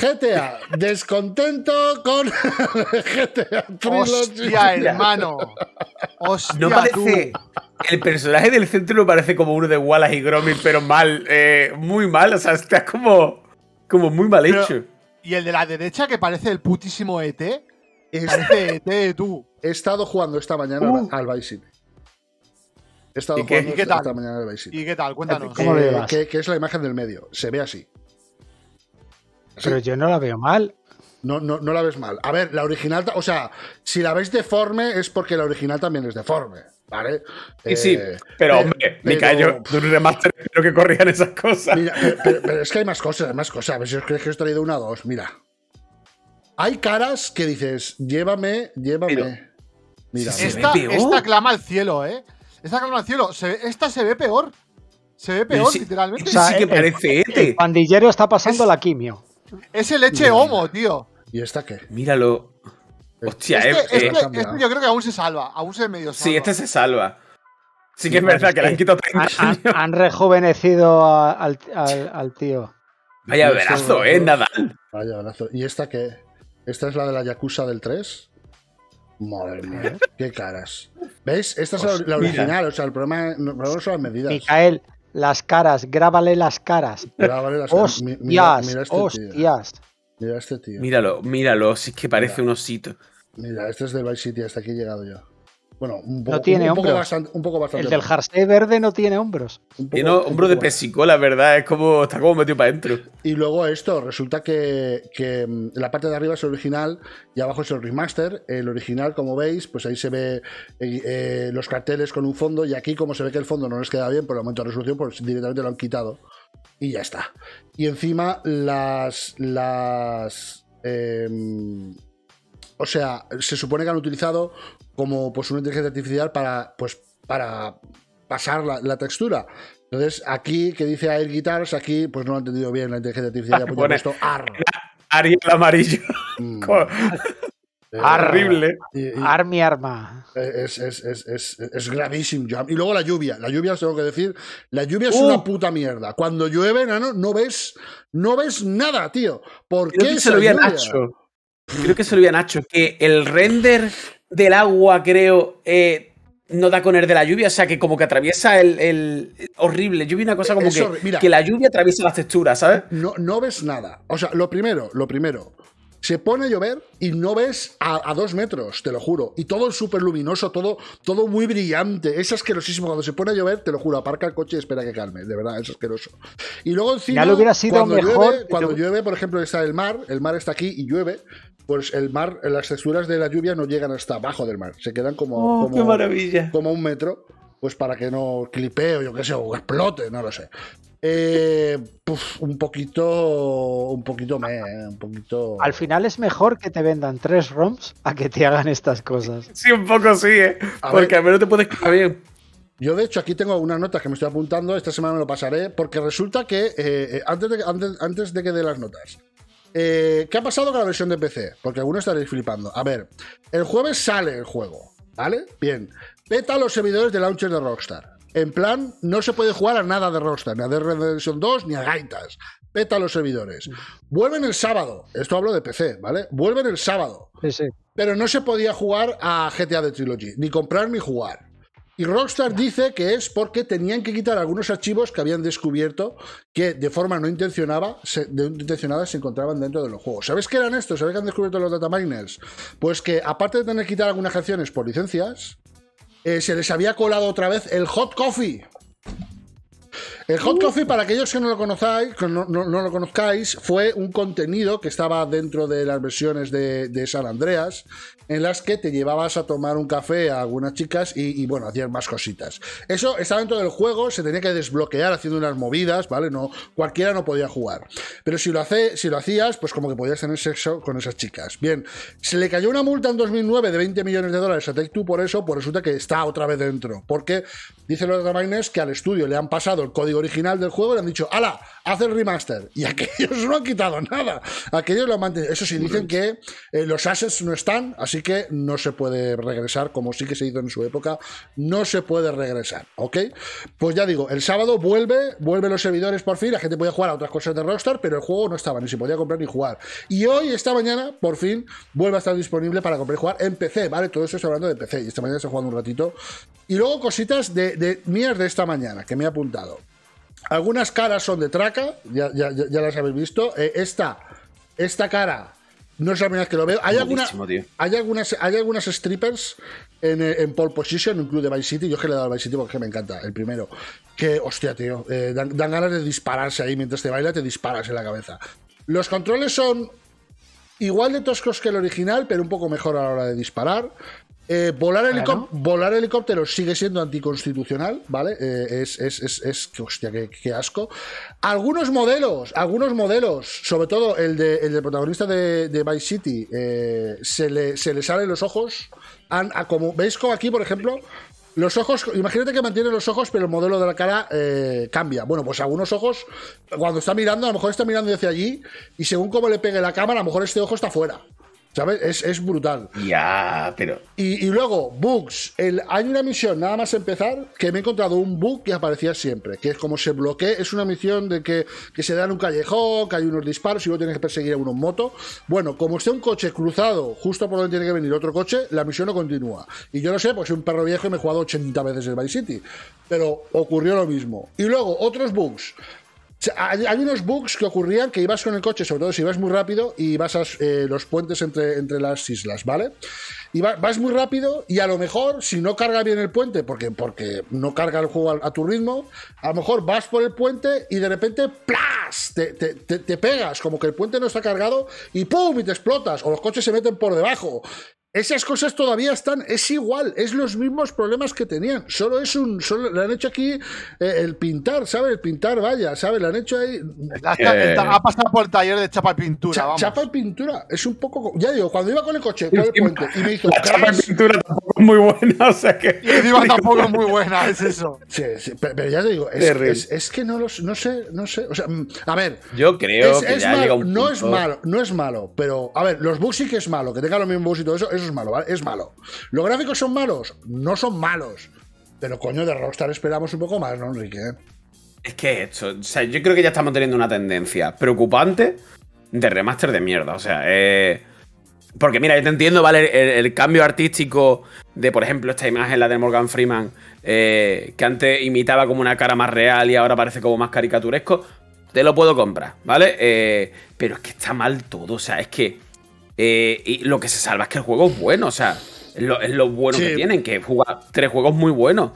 GTA, descontento con GTA Trilogy. Hostia, hermano. no parece, El personaje del centro parece como uno de Wallace y Gromit, pero mal, eh, muy mal. O sea, está como, como muy mal hecho. Y el de la derecha, que parece el putísimo ET. Es... ET, e tú. He estado jugando esta mañana al Vice estado qué, tal? mañana al ¿Y qué tal? Cuéntanos. Eh, eh, ¿Qué es la imagen del medio. Se ve así. Pero yo no la veo mal. No, no, no la ves mal. A ver, la original, o sea, si la veis deforme es porque la original también es deforme. ¿vale? Y sí, eh, pero hombre, pero, yo de un remaster creo que corrían esas cosas. Mira, pero, es que hay más cosas, hay más cosas. A ver si os creéis que os he traído una o dos, mira. Hay caras que dices, llévame, llévame. Mira, esta, esta, clama al cielo, ¿eh? Esta clama al cielo. esta se ve peor. Se ve peor, literalmente. Sí, sí que parece el, e el pandillero está pasando la quimio. Es leche homo, tío. ¿Y esta qué? Míralo. Hostia, este, eh, este, eh. Este yo creo que aún se salva, aún se medio salva. Sí, este se salva. Sí que es verdad que le han eh, quitado 30 Han, rejuvenecido al, tío. Vaya verazo, eh, nada. Vaya verazo. ¿Y esta qué? ¿Esta es la de la Yakuza del 3? Madre mía, qué caras. ¿Veis? Esta es la, original, o sea, el problema, es, son las medidas. Micael, las caras, grábale las caras. Grábale las caras. Hostias, mira, este Mira este tío. Míralo, míralo, sí que parece un osito. Mira, este es de Vice City, hasta aquí he llegado yo. Bueno, un poco, tiene poco bastante, El del jersey verde no tiene hombros. tiene hombro de pesicola, la verdad. Es como está como metido para adentro. Y luego esto, resulta que, mm, la parte de arriba es el original y abajo es el remaster. El original, como veis, pues ahí se ve eh, eh, los carteles con un fondo y aquí, como se ve que el fondo no les queda bien por el aumento de resolución, pues directamente lo han quitado y ya está. Y encima las. las. Em, o sea, se supone que han utilizado como pues, una inteligencia artificial para. Pues, para pasar la, textura. Entonces, aquí que dice Air Guitars, aquí pues no lo entendido bien la inteligencia artificial. esto AR. Ariel amarillo. Mm. Eh, horrible. Army arma. Es, es, es, gravísimo. Y luego la lluvia. La lluvia, os tengo que decir, la lluvia es uh. una puta mierda. Cuando llueve, no, no ves, no ves nada, tío. ¿Por qué se lo vi Creo que se lo vi Nacho, que el render del agua, creo, eh, no da con el de la lluvia, o sea que como que atraviesa el, horrible. Yo vi una cosa como que, la lluvia atraviesa las texturas, ¿sabes? No, no ves nada. O sea, lo primero, lo primero, se pone a llover y no ves a, dos metros, te lo juro. Y todo súper luminoso, todo, todo muy brillante. Es asquerosísimo. Cuando se pone a llover, te lo juro, aparca el coche y espera que calme. De verdad, es asqueroso. Y luego encima, lo hubiera cuando, llueve, cuando llueve, por ejemplo, está el mar, el mar está aquí y llueve, pues el mar, las texturas de la lluvia no llegan hasta abajo del mar. Se quedan como, oh, como, maravilla. como un metro pues para que no clipee yo qué sé, o explote, no lo sé. Eh, un poquito, un poquito, me, eh, un poquito. Al final es mejor que te vendan tres ROMs a que te hagan estas cosas. Sí, un poco sí, ¿eh? A porque al menos te puedes bien. Yo, de hecho, aquí tengo unas notas que me estoy apuntando. Esta semana me lo pasaré, porque resulta que eh, eh, antes, de, antes, de que dé las notas, ¿qué ha pasado con la versión de PC? Porque algunos estaréis flipando. A ver, el jueves sale el juego, ¿vale? Bien. Peta a los servidores de launcher de Rockstar. En plan, no se puede jugar a nada de Rockstar, ni a Dead Redemption 2, ni a gaitas. Peta los servidores. Vuelven el sábado. Esto hablo de PC, ¿vale? Vuelven el sábado. Pero no se podía jugar a GTA de Trilogy, ni comprar ni jugar. Y Rockstar dice que es porque tenían que quitar algunos archivos que habían descubierto que de forma no intencionada se, encontraban dentro de los juegos. ¿Sabes qué eran estos? ¿Sabes qué han descubierto los dataminers? Pues que aparte de tener que quitar algunas acciones por licencias, eh, se les había colado otra vez el hot coffee. El hot uh. coffee, para aquellos que no lo conozcáis, no, no, lo conozcáis, fue un contenido que estaba dentro de las versiones de, de San Andreas, en las que te llevabas a tomar un café a algunas chicas y, bueno, hacías más cositas. Eso estaba dentro del juego, se tenía que desbloquear haciendo unas movidas, ¿vale? No, cualquiera no podía jugar. Pero si lo, si lo hacías, pues como que podías tener sexo con esas chicas. Bien, se le cayó una multa en 2009 de 20 millones de dólares a Take-Two por eso, pues resulta que está otra vez dentro. Porque dice los Magnés que al estudio le han pasado el código original del juego y le han dicho, ¡hala! Haz el remaster. Y aquellos no han quitado nada. Aquellos lo han mantenido. Eso sí, dicen que eh, los assets no están, así que no se puede regresar, como sí que se hizo en su época, no se puede regresar, ¿ok? Pues ya digo, el sábado vuelve, vuelve los servidores por fin, la gente podía jugar a otras cosas de Rockstar, pero el juego no estaba, ni se podía comprar ni jugar. Y hoy, esta mañana, por fin, vuelve a estar disponible para comprar y jugar en PC, ¿vale? Todo eso está hablando de PC, y esta mañana ha jugando un ratito. Y luego cositas de, mías de esta mañana, que me he apuntado. Algunas caras son de traca, ya, las habéis visto. Eh, esta, esta cara no es la primera vez que lo veo. Hay, hay, algunas, hay algunas strippers en, eh, en pole position, de Vice City. Yo es que le he dado al Vice City porque me encanta, el primero. Que, hostia, tío, eh, dan, dan, ganas de dispararse ahí. Mientras te baila, te disparas en la cabeza. Los controles son igual de toscos que el original, pero un poco mejor a la hora de disparar. Eh, volar, helicóptero, volar sigue siendo anticonstitucional, ¿vale? Eh, es, es, es, es, que, hostia, qué, asco. Algunos modelos, algunos modelos, sobre todo el del protagonista de, Vice City, eh, se, le, salen los ojos. como, ¿Veis como aquí, por ejemplo? Los ojos, imagínate que mantiene los ojos, pero el modelo de la cara cambia. Bueno, pues algunos ojos, cuando está mirando, a lo mejor está mirando hacia allí, y según cómo le pegue la cámara, a lo mejor este ojo está fuera. ¿Sabes? Es, brutal. Ya, pero. Y, luego, bugs. El, hay una misión, nada más empezar, que me he encontrado un bug que aparecía siempre. Que es como se bloquea. Es una misión de que, se da en un callejón, que hay unos disparos y luego tienes que perseguir a unos en moto. Bueno, como esté un coche cruzado justo por donde tiene que venir otro coche, la misión no continúa. Y yo no sé, pues soy un perro viejo y me he jugado 80 veces el Vice City. Pero ocurrió lo mismo. Y luego, otros bugs hay, unos bugs que ocurrían que ibas con el coche, sobre todo si vas muy rápido, y vas a eh, los puentes entre, entre las islas, ¿vale? Y vas muy rápido y a lo mejor, si no carga bien el puente, porque, porque no carga el juego a, tu ritmo, a lo mejor vas por el puente y de repente ¡plas! te, pegas, como que el puente no está cargado y ¡pum! y te explotas, o los coches se meten por debajo. Esas cosas todavía están, es igual, es los mismos problemas que tenían. Solo es un, solo le han hecho aquí eh, el pintar, ¿sabes? El pintar, vaya, ¿sabes? Le han hecho ahí. Eh. Ha pasado por el taller de chapa y pintura. vamos. Chapa y pintura, es un poco. Ya digo, cuando iba con el coche, con el puente, y me hizo. La chapa y pintura tampoco es muy buena, o sea que. Y tampoco es muy buena, es eso. Sí, sí pero, ya te digo, es, que no los, no sé, no sé. O sea, mm, a ver. Yo creo que ya un no es malo, no es malo, pero a ver, los bugs sí que es malo, que tenga los mismos bugs y todo eso es malo, ¿vale? Es malo. ¿Los gráficos son malos? No son malos. Pero coño, de Rockstar esperamos un poco más, ¿no, Enrique? Es que esto, o sea, yo creo que ya estamos teniendo una tendencia preocupante de remaster de mierda. O sea, eh, porque mira, yo te entiendo, ¿vale? El, cambio artístico de, por ejemplo, esta imagen, la de Morgan Freeman, eh, que antes imitaba como una cara más real y ahora parece como más caricaturesco, te lo puedo comprar, ¿vale? Eh, pero es que está mal todo, o sea, es que eh, y lo que se salva es que el juego es bueno, o sea, es lo, bueno que tienen, que juega tres juegos muy buenos.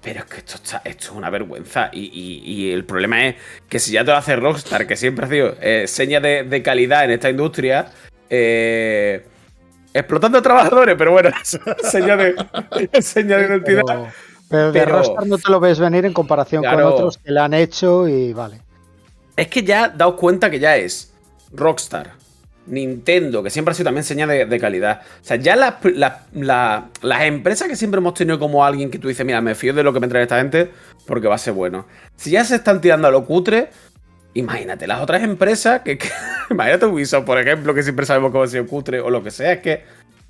Pero es que esto, esto es una vergüenza. Y, el problema es que si ya te lo hace Rockstar, que siempre ha sido eh, seña de, calidad en esta industria, eh, explotando a trabajadores, pero bueno, seña de, seña de identidad. Pero, de Rockstar no te lo ves venir en comparación con otros que la han hecho y vale. Es que ya daos cuenta que ya es Rockstar Nintendo, que siempre ha sido también señal de, calidad. O sea, ya las, empresas que siempre hemos tenido como alguien que tú dices, mira, me fío de lo que me trae esta gente porque va a ser bueno. Si ya se están tirando a lo cutre, imagínate las otras empresas que. imagínate Ubisoft, por ejemplo, que siempre sabemos cómo ha sido cutre o lo que sea. Es que,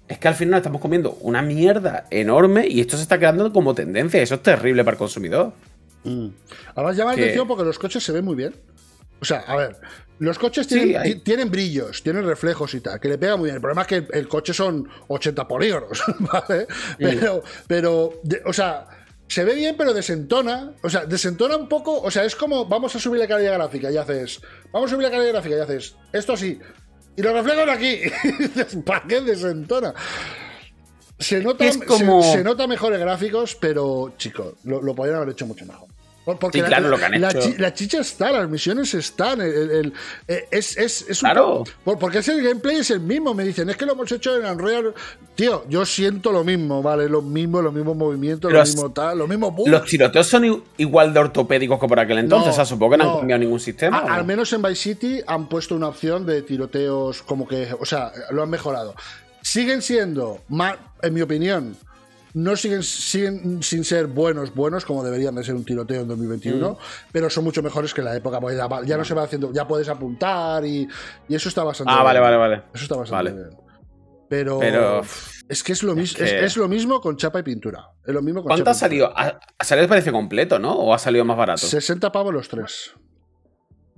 es que al final estamos comiendo una mierda enorme y esto se está creando como tendencia. Eso es terrible para el consumidor. Ahora mm. Además, llama la atención porque los coches se ven muy bien. O sea, a ver, los coches tienen, brillos, tienen reflejos y tal, que le pega muy bien. El problema es que el, coche son 80 polígonos, ¿vale? Pero, pero o sea, se ve bien, pero desentona. O sea, desentona un poco. O sea, es como vamos a subir la calidad gráfica y haces. Vamos a subir la calidad gráfica y haces esto así. Y lo reflejan aquí. ¿Para qué desentona? Se nota, como... se, nota mejores gráficos, pero chicos, lo, lo podrían haber hecho mucho mejor. Porque la, chicha está, las misiones están. Eh, es, claro. porque es el gameplay es el mismo. Me dicen, es que lo hemos hecho en Unreal. Tío, yo siento lo mismo, ¿vale? Lo mismo, los mismos movimientos, los, lo mismo tal, lo mismo. Los tiroteos son igual de ortopédicos que por aquel entonces. o sea, supongo que no, han cambiado ningún sistema. al menos en Vice City han puesto una opción de tiroteos como que. O sea, lo han mejorado. Siguen siendo, en mi opinión, no siguen, sin ser buenos, buenos, como deberían de ser un tiroteo en 2021, mm. pero son mucho mejores que la época. Pues, ya, no se va haciendo, ya puedes apuntar y, eso está bastante Ah, vale, vale, vale. Eso está bastante vale. bien. Pero, es que es lo mismo es, lo mismo con chapa y pintura. Es lo mismo ¿Cuánto ha salido? ¿Ha, salido precio completo, no? ¿O ha salido más barato? 60 pavos los tres.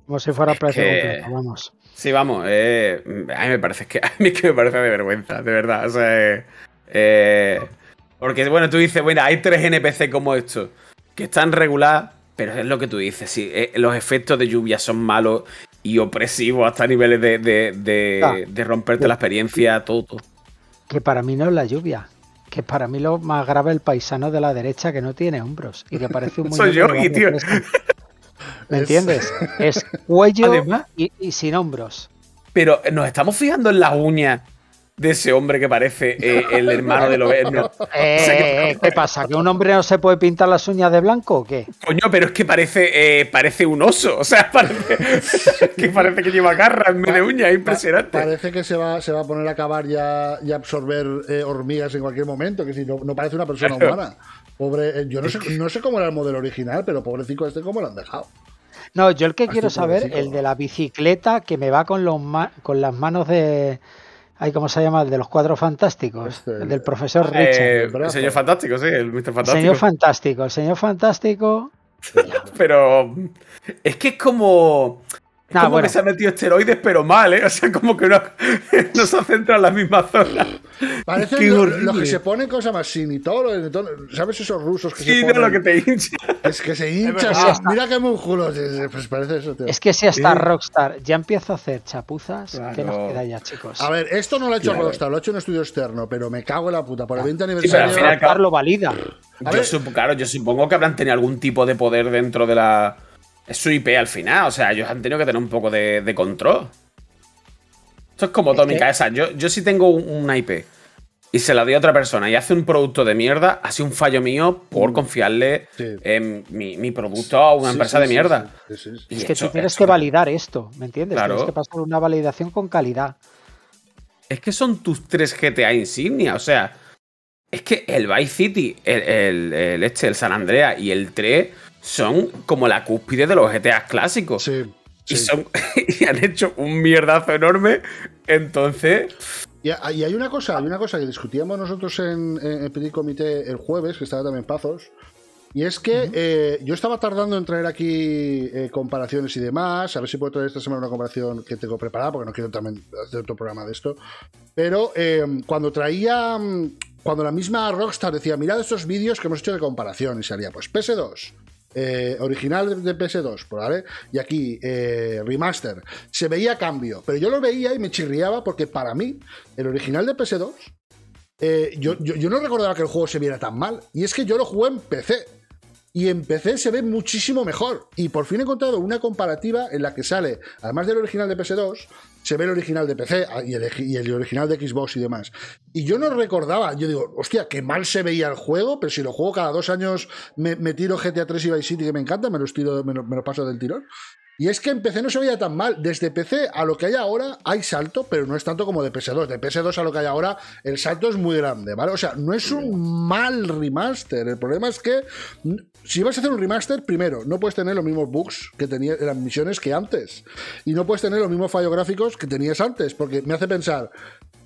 Como si fuera precio completo, vamos. Sí, vamos. Eh, a mí me parece que a mí me parece de vergüenza, de verdad. O sea, eh... eh porque, bueno, tú dices, bueno, hay tres NPC como estos, que están regular, pero es lo que tú dices, sí, eh, los efectos de lluvia son malos y opresivos hasta niveles de, ah, romperte la experiencia, todo, Que para mí no es la lluvia, que para mí lo más grave es el paisano de la derecha que no tiene hombros y que parece un... Soy yo, tío. ¿Me entiendes? Es cuello y, y sin hombros. Pero nos estamos fijando en las uñas de ese hombre que parece eh, el hermano de lo eh, eh, ¿Qué pasa? ¿Que un hombre no se puede pintar las uñas de blanco o qué? Coño, pero es que parece, parece un oso. O sea, parece que, parece que lleva garras en vez de uñas. impresionante. Parece que se va, se va a poner a acabar ya y absorber hormigas en cualquier momento. Que si no, no parece una persona humana. Pobre, yo no sé, cómo era el modelo original, pero pobrecito este, ¿cómo lo han dejado? No, yo el que ah, quiero saber, el de la bicicleta que me va con, los con las manos de, ¿Cómo se llama? El de los cuadros fantásticos. Este, el del profesor eh, el señor fantástico, sí, el Fantástico. Señor fantástico, el señor fantástico. Pero es que es como. Es ah, como que se ha metido esteroides, pero mal, ¿eh? O sea, como que no, no se centra en la misma zona. parece los, lo que se ponen cosas más sin ¿Sabes esos rusos que sí, se ponen? Sí, lo que te hincha. Es que se hincha. Ah, mira qué músculos. Pues parece eso, tío. Es que si hasta Rockstar ya empieza a hacer chapuzas, ¿qué nos queda ya, chicos? A ver, esto no lo ha hecho Rockstar, lo ha hecho un estudio externo, pero me cago en la puta. Por el 20 ah. aniversario. Sí, pero valida. claro, yo supongo que habrán tenido algún tipo de poder dentro de la es su IP al final, o sea, ellos han tenido que tener un poco de, control. Esto es como tómica esa. Yo, yo sí tengo una IP y se la doy a otra persona y hace un producto de mierda, ha sido un fallo mío por mm. confiarle en eh, mi, producto a una empresa de mierda. y Es que tú tienes que validar esto, ¿me entiendes? Tienes que pasar una validación con calidad. Es que son tus tres GTA insignia, o sea, es que el Vice City, el, el, el este, el San Andrea y el 3 son como la cúspide de los GTA clásicos. Sí. Y, han hecho un mierdazo enorme. Entonces. Y, hay una cosa, hay una cosa que discutíamos nosotros en, el Comité el jueves, que estaba también Pazos. Y es que eh, yo estaba tardando en traer aquí eh, comparaciones y demás. A ver si puedo traer esta semana una comparación que tengo preparada, porque no quiero también hacer otro programa de esto. Pero em, cuando traía. Mm, cuando la misma Rockstar decía, mirad estos vídeos que hemos hecho de comparación, y haría: pues PS2, eh, original de PS2, pues, ¿vale? Y aquí, eh, remaster. Se veía cambio, pero yo lo veía y me chirriaba porque para mí, el original de PS2, eh, yo, yo no recordaba que el juego se viera tan mal. Y es que yo lo jugué en PC. Y en PC se ve muchísimo mejor. Y por fin he encontrado una comparativa en la que sale, además del original de PS2, se ve el original de PC ah, y el, original de Xbox y demás. Y yo no recordaba, yo digo, hostia, qué mal se veía el juego, pero si lo juego cada dos años me, tiro GTA 3 y Vice City, que me encanta, me los, tiro, me, me lo paso del tirón. Y es que en PC no se veía tan mal. Desde PC a lo que hay ahora hay salto, pero no es tanto como de PS2. De PS2 a lo que hay ahora el salto es muy grande, ¿vale? O sea, no es un mal remaster. El problema es que mm, si vas a hacer un remaster, primero, no puedes tener los mismos bugs que tenías en las misiones que antes. Y no puedes tener los mismos fallos gráficos que tenías antes, porque me hace pensar,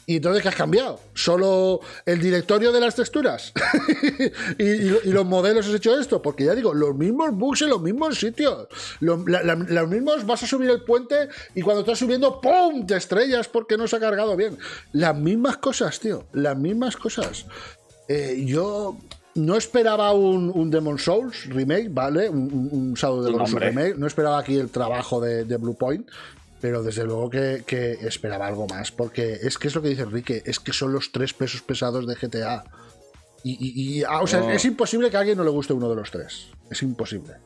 ¿Y entonces qué has cambiado? ¿Solo el directorio de las texturas? ¿Y, los modelos has hecho esto? Porque ya digo, los mismos bugs en los mismos sitios. los mismos vas a subir el puente y cuando estás subiendo, ¡pum! Te estrellas porque no se ha cargado bien. Las mismas cosas, tío. Las mismas cosas. Eh, yo no esperaba un, Demon Souls remake, ¿vale? Un, un, No esperaba aquí el trabajo de, de Blue Point pero desde luego que, esperaba algo más, porque es que es lo que dice Enrique, es que son los tres pesos pesados de GTA. Y, ah, es imposible que a alguien no le guste uno de los tres. Es imposible.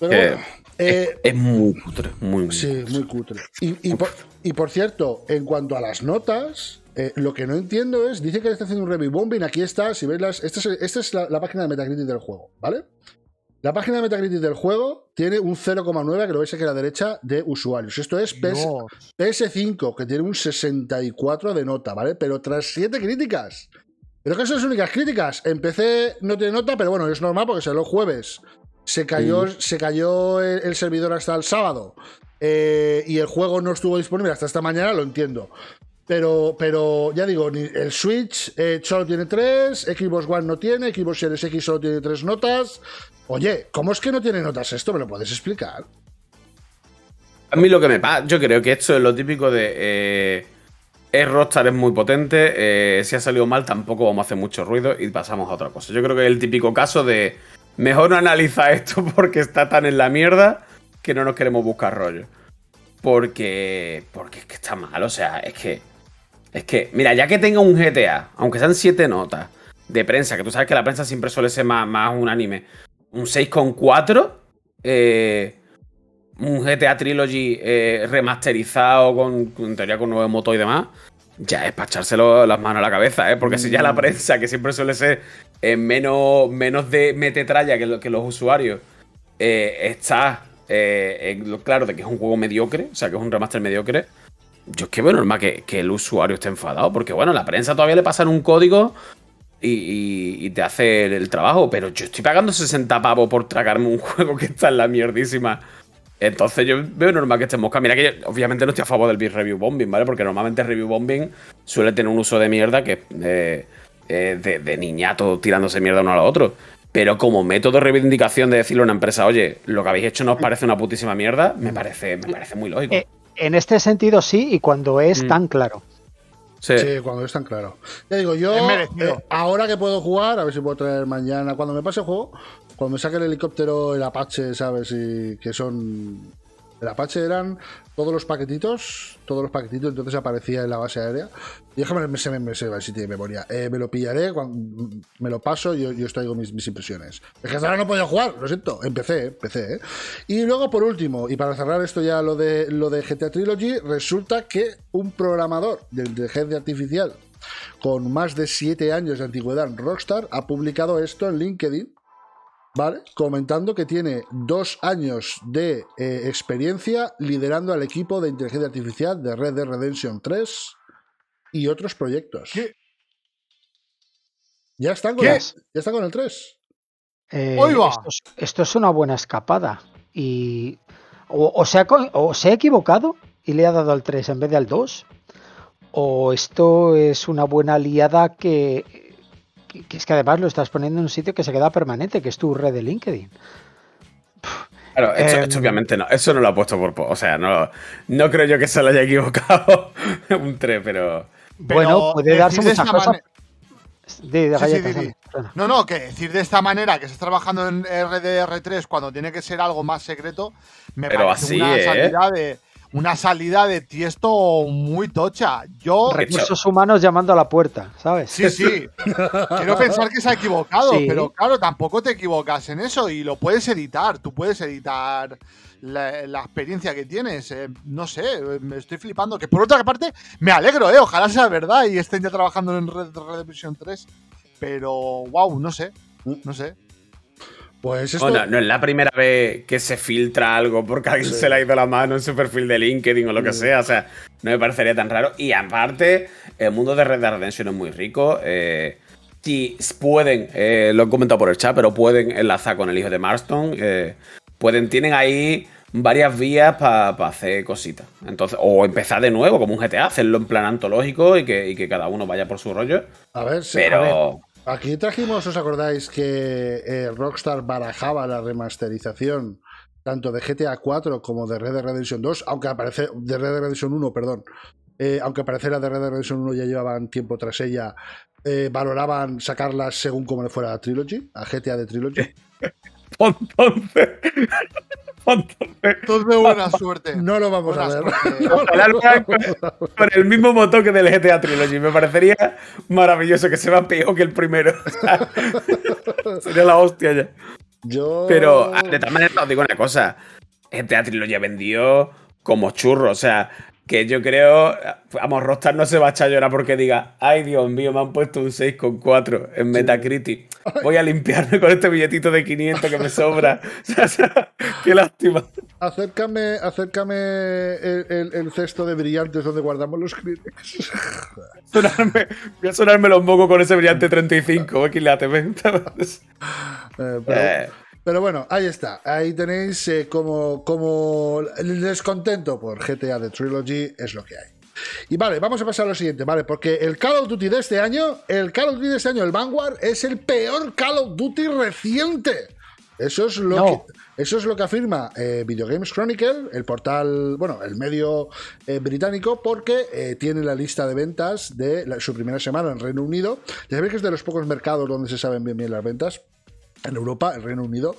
Pero eh, es, muy cutre, muy, muy Sí, muy cutre. Y, por, cierto, en cuanto a las notas, eh, lo que no entiendo es, dice que le está haciendo un review bombing, aquí está, si veis las, este esta es, la, página de Metacritic del juego, ¿vale? La página de Metacritic del juego tiene un 0,9, que lo veis aquí a la derecha, de usuarios. Esto es PS, 5 que tiene un 64 de nota, ¿vale? Pero tras 7 críticas. Pero que son las únicas críticas. Empecé, no tiene nota, pero bueno, es normal porque salió jueves. Se cayó, se cayó el, servidor hasta el sábado. Eh, y el juego no estuvo disponible hasta esta mañana, lo entiendo. Pero, pero ya digo, el Switch eh, solo tiene 3, Xbox One no tiene, Xbox Series X solo tiene 3 notas, Oye, ¿cómo es que no tiene notas esto? ¿Me lo puedes explicar? A mí lo que me pasa, yo creo que esto es lo típico de. Eh, es Rockstar, es muy potente. Eh, si ha salido mal, tampoco vamos a hacer mucho ruido y pasamos a otra cosa. Yo creo que es el típico caso de. Mejor no analiza esto porque está tan en la mierda que no nos queremos buscar rollo. Porque. Porque es que está mal, o sea, es que. Es que, mira, ya que tengo un GTA, aunque sean siete notas de prensa, que tú sabes que la prensa siempre suele ser más, más un 6,4. Eh, un GTA Trilogy eh, remasterizado con, En teoría con nuevo moto y demás. Ya es para echárselo las manos a la cabeza, ¿eh? Porque si ya la mm. prensa, que siempre suele ser eh, menos, menos de metetralla que, que los usuarios, eh, está claro de que es un juego mediocre, o sea, que es un remaster mediocre. Yo es que bueno normal que, que el usuario esté enfadado, porque bueno, la prensa todavía le pasan un código y, te hace el, trabajo. Pero yo estoy pagando 60 pavos por tragarme un juego que está en la mierdísima. Entonces yo veo normal que esté mosca. Mira que yo, obviamente no estoy a favor del review bombing, ¿vale? Porque normalmente review bombing suele tener un uso de mierda que es eh, eh, de, niñato tirándose mierda uno al otro. Pero como método de reivindicación de decirle a una empresa, oye, lo que habéis hecho no os parece una putísima mierda, me parece, me parece muy lógico. Eh, en este sentido sí, y cuando es mm. tan claro. Sí. cuando cuando tan claro. Ya digo, yo eh, ahora que puedo jugar, a ver si puedo traer mañana, cuando me pase el juego, cuando me saque el helicóptero, el Apache, ¿sabes? Y que son el Apache eran todos los paquetitos, todos los paquetitos, entonces aparecía en la base aérea. déjame, ver me, de memoria. Eh, me lo pillaré, me lo paso y yo, yo, os traigo mis, mis impresiones. Es que ahora no podía jugar, lo siento. Empecé, eh, empecé. Eh. Y luego, por último, y para cerrar esto ya lo de, lo de GTA Trilogy, resulta que un programador de inteligencia artificial con más de 7 años de antigüedad en Rockstar ha publicado esto en LinkedIn ¿vale? Comentando que tiene dos años de eh, experiencia liderando al equipo de inteligencia artificial de Red Dead Redemption 3 y otros proyectos. Ya están con, El, ya eh, 3. esto, es, una buena escapada. O, se ha, equivocado y le ha dado al 3 en vez del 2. O esto es una buena aliada que que, es que además lo estás poniendo en un sitio que se queda permanente, que es tu red de LinkedIn. claro, esto, em, obviamente no, eso no lo ha puesto por... O sea, no, no creo yo que se lo haya equivocado un 3, pero... Bueno, puede darse muchas cosas. sí, sí, sí, no, no, que decir de esta manera que se está trabajando en RDR3 cuando tiene que ser algo más secreto, me pero parece así, una eh. de, una salida de tiesto muy tocha. Yo, Recursos humanos llamando a la puerta, ¿sabes? Sí, sí. Quiero pensar que se ha equivocado, pero claro, tampoco te equivocas en eso y lo puedes editar. Tú puedes editar la, experiencia que tienes. Eh, no sé, me estoy flipando. Que por otra parte, me alegro, ¿eh? Ojalá sea verdad y estén ya trabajando en Red Dead Redemption 3. Pero, wow, no sé. No sé. Pues no es la primera vez que se filtra algo porque alguien se le ha ido la mano en su perfil de LinkedIn o lo que mm. sea. O sea, no me parecería tan raro. Y aparte, el mundo de Red Dead Redemption es muy rico. Eh, si pueden, eh, lo he comentado por el chat, pero pueden enlazar con el hijo de Marston. Eh, pueden, tienen ahí varias vías para hacer cositas. Entonces, o empezar de nuevo, como un GTA, hacerlo en plan antológico y que, cada uno vaya por su rollo. A ver, sí, Pero. Aquí trajimos, ¿os acordáis que eh, Rockstar barajaba la remasterización tanto de GTA 4 como de Red Dead Redemption 2, aunque aparece de Red Dead Redemption 1, perdón, eh, aunque apareciera de Red Dead Redemption 1 ya llevaban tiempo tras ella, eh, valoraban sacarlas según como le fuera a Trilogy, a GTA de Trilogy. Entonces, buena suerte. No lo vamos a ver. con, el mismo motor que del GTA Trilogy. Me parecería maravilloso que se va peor que el primero. Sería la hostia ya. Yo... Pero ah, de tal manera os digo una cosa. GTA Trilogy vendió como churro. O sea, que yo creo, vamos, Rostar no se va a echar llorar porque diga, ay Dios mío, me han puesto un 6,4 en Metacritic. Voy a limpiarme con este billetito de 500 que me sobra. Qué lástima. Acércame, acércame el, cesto de brillantes donde guardamos los críticos. voy a sonarme los mocos con ese brillante 35, aquí este eh, pero, eh. Pero bueno, ahí está. Ahí tenéis eh, como, el descontento por GTA de Trilogy es lo que hay. Y vale, vamos a pasar a lo siguiente, ¿vale? Porque el Call of Duty de este año, el Call of Duty de este año, el Vanguard, es el peor Call of Duty reciente. Eso es lo, que, eso es lo que afirma eh, Video Games Chronicle, el portal, bueno, el medio eh, británico, porque tiene la lista de ventas de su primera semana en Reino Unido. Ya sabéis que es de los pocos mercados donde se saben bien bien las ventas, en Europa, el Reino Unido,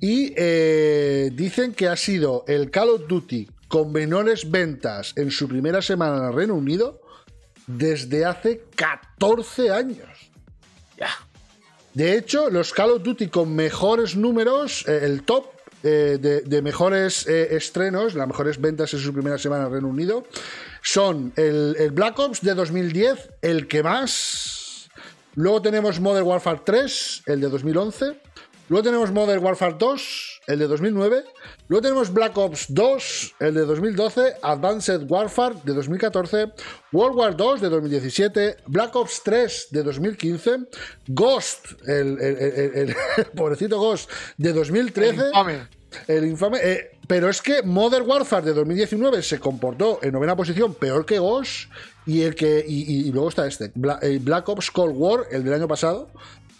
y eh, dicen que ha sido el Call of Duty con menores ventas en su primera semana en el Reino Unido desde hace 14 años. Ya. De hecho, los Call of Duty con mejores números, eh, el top eh, de, mejores estrenos, las mejores ventas en su primera semana en el Reino Unido, son el, el Black Ops de 2010, el que más Luego tenemos Modern Warfare 3, el de 2011. Luego tenemos Modern Warfare 2, el de 2009. Luego tenemos Black Ops 2, el de 2012. Advanced Warfare de 2014. World War 2 de 2017. Black Ops 3 de 2015. Ghost, el, pobrecito Ghost de 2013. Infame. El infame. Eh, pero es que Modern Warfare de 2019 se comportó en novena posición peor que Ghost y, el que, y, luego está este, el eh, Black Ops Cold War, el del año pasado,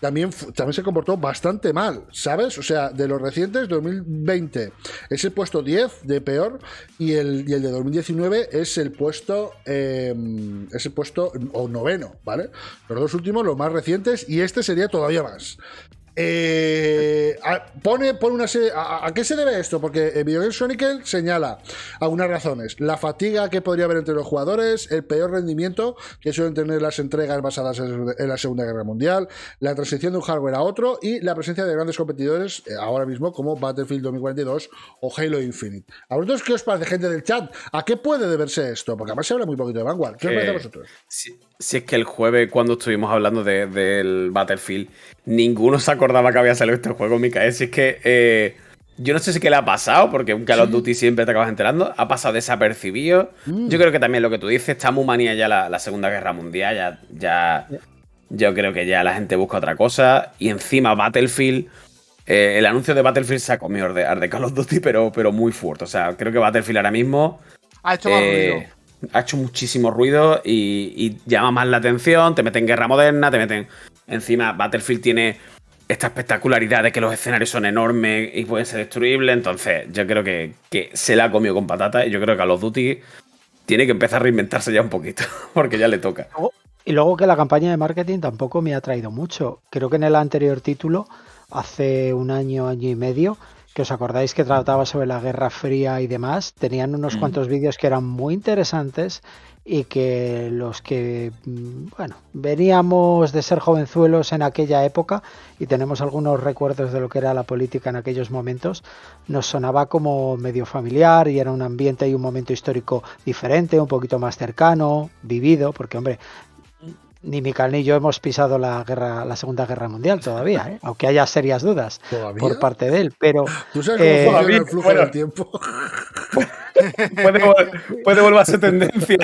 también, también, se comportó bastante mal, ¿sabes? O sea, de los recientes, 2020 es el puesto 10 de peor y el, de 2019 es el puesto, eh, es el puesto o noveno, ¿vale? Los dos últimos, los más recientes, y este sería todavía más. Eh, pone, pone, una serie, ¿a, qué se debe esto? Porque el Game Sonic señala algunas razones. La fatiga que podría haber entre los jugadores, el peor rendimiento que suelen tener las entregas basadas en la Segunda Guerra Mundial, la transición de un hardware a otro y la presencia de grandes competidores eh, ahora mismo como Battlefield 2042 o Halo Infinite. ¿A vosotros qué os parece, gente del chat? ¿A qué puede deberse esto? Porque además se habla muy poquito de Vanguard. ¿Qué os parece a eh, vosotros? si es que el jueves, cuando estuvimos hablando de, del Battlefield, ninguno se acordaba que había salido este juego, Mika. es que eh, yo no sé si que le ha pasado, porque un Call of Duty siempre te acabas enterando, ha pasado desapercibido. Mm. Yo creo que también lo que tú dices, está muy manía ya la, Segunda Guerra Mundial, ya, ya. Yo creo que ya la gente busca otra cosa. Y encima, Battlefield. Eh, el anuncio de Battlefield se ha comido de, de Call of Duty, pero, pero muy fuerte. O sea, creo que Battlefield ahora mismo. Ha hecho eh, ha hecho muchísimo ruido y, llama más la atención, te meten guerra moderna, te meten... Encima, Battlefield tiene esta espectacularidad de que los escenarios son enormes y pueden ser destruibles, entonces yo creo que, que se la ha comido con patata y yo creo que a los Duty tiene que empezar a reinventarse ya un poquito, porque ya le toca. Y luego que la campaña de marketing tampoco me ha traído mucho. Creo que en el anterior título, hace un año, año y medio, que os acordáis que trataba sobre la Guerra Fría y demás, tenían unos mm. cuantos vídeos que eran muy interesantes y que los que, mm, bueno, veníamos de ser jovenzuelos en aquella época y tenemos algunos recuerdos de lo que era la política en aquellos momentos, nos sonaba como medio familiar y era un ambiente y un momento histórico diferente, un poquito más cercano, vivido, porque hombre, ni Mical ni yo hemos pisado la guerra, la Segunda Guerra Mundial todavía, ¿eh? aunque haya serias dudas por parte de él. Pero ¿Tú sabes eh, el flujo del tiempo? puede, a volverse tendencia.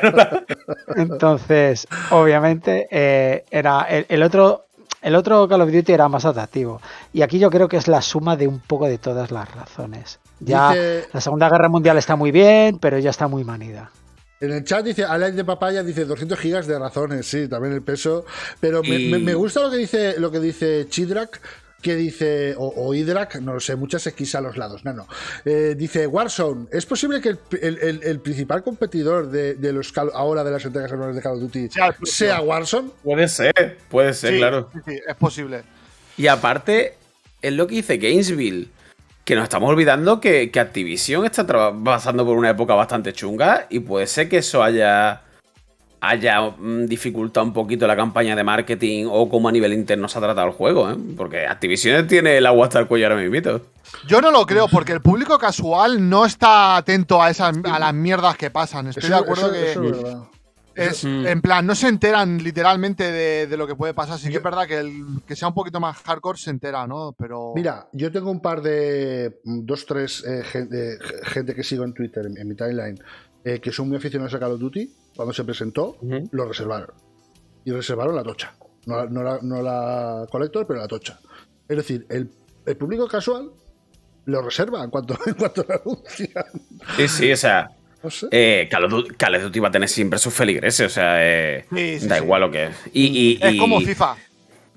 Entonces, obviamente, eh, era el, otro el otro Call of Duty era más atractivo. Y aquí yo creo que es la suma de un poco de todas las razones. Ya la Segunda Guerra Mundial está muy bien, pero ya está muy manida. En el chat dice, Alain de Papaya dice 200 gigas de razones, sí, también el peso. Pero me, gusta lo que dice, lo que dice Chidrak, que dice, o, o no lo sé, muchas X a los lados, no, no. Eh, dice Warzone, ¿es posible que el, principal competidor de, los ahora de las entregas de Call of Duty pues, sea, sea Warzone? Puede ser, puede ser, claro. Sí, sí, es posible. Y aparte, es lo que dice Gainesville que nos estamos olvidando que, Activision está pasando por una época bastante chunga y puede ser que eso haya, haya mm, dificultado un poquito la campaña de marketing o cómo a nivel interno se ha tratado el juego, ¿eh? porque Activision tiene el agua hasta el cuello ahora mismo. Yo no lo creo, porque el público casual no está atento a, esas, a las mierdas que pasan. Estoy de acuerdo que... En plan, no se enteran literalmente de, lo que puede pasar. Sí que es verdad que el que sea un poquito más hardcore se entera, ¿no? Pero. Mira, yo tengo un par de. Mm, dos, tres eh, gente, que sigo en Twitter, en, mi timeline, eh, que son muy aficionados a Call of Duty. Cuando se presentó, lo reservaron. Y reservaron la tocha. No, la, no collector, pero la tocha. Es decir, el, público casual lo reserva en cuanto, en cuanto anuncian. Sí, sí, o sea, eh, Call, of Duty, va a tener siempre sus feligreses, o sea, eh, da igual lo que es. Y, es como FIFA.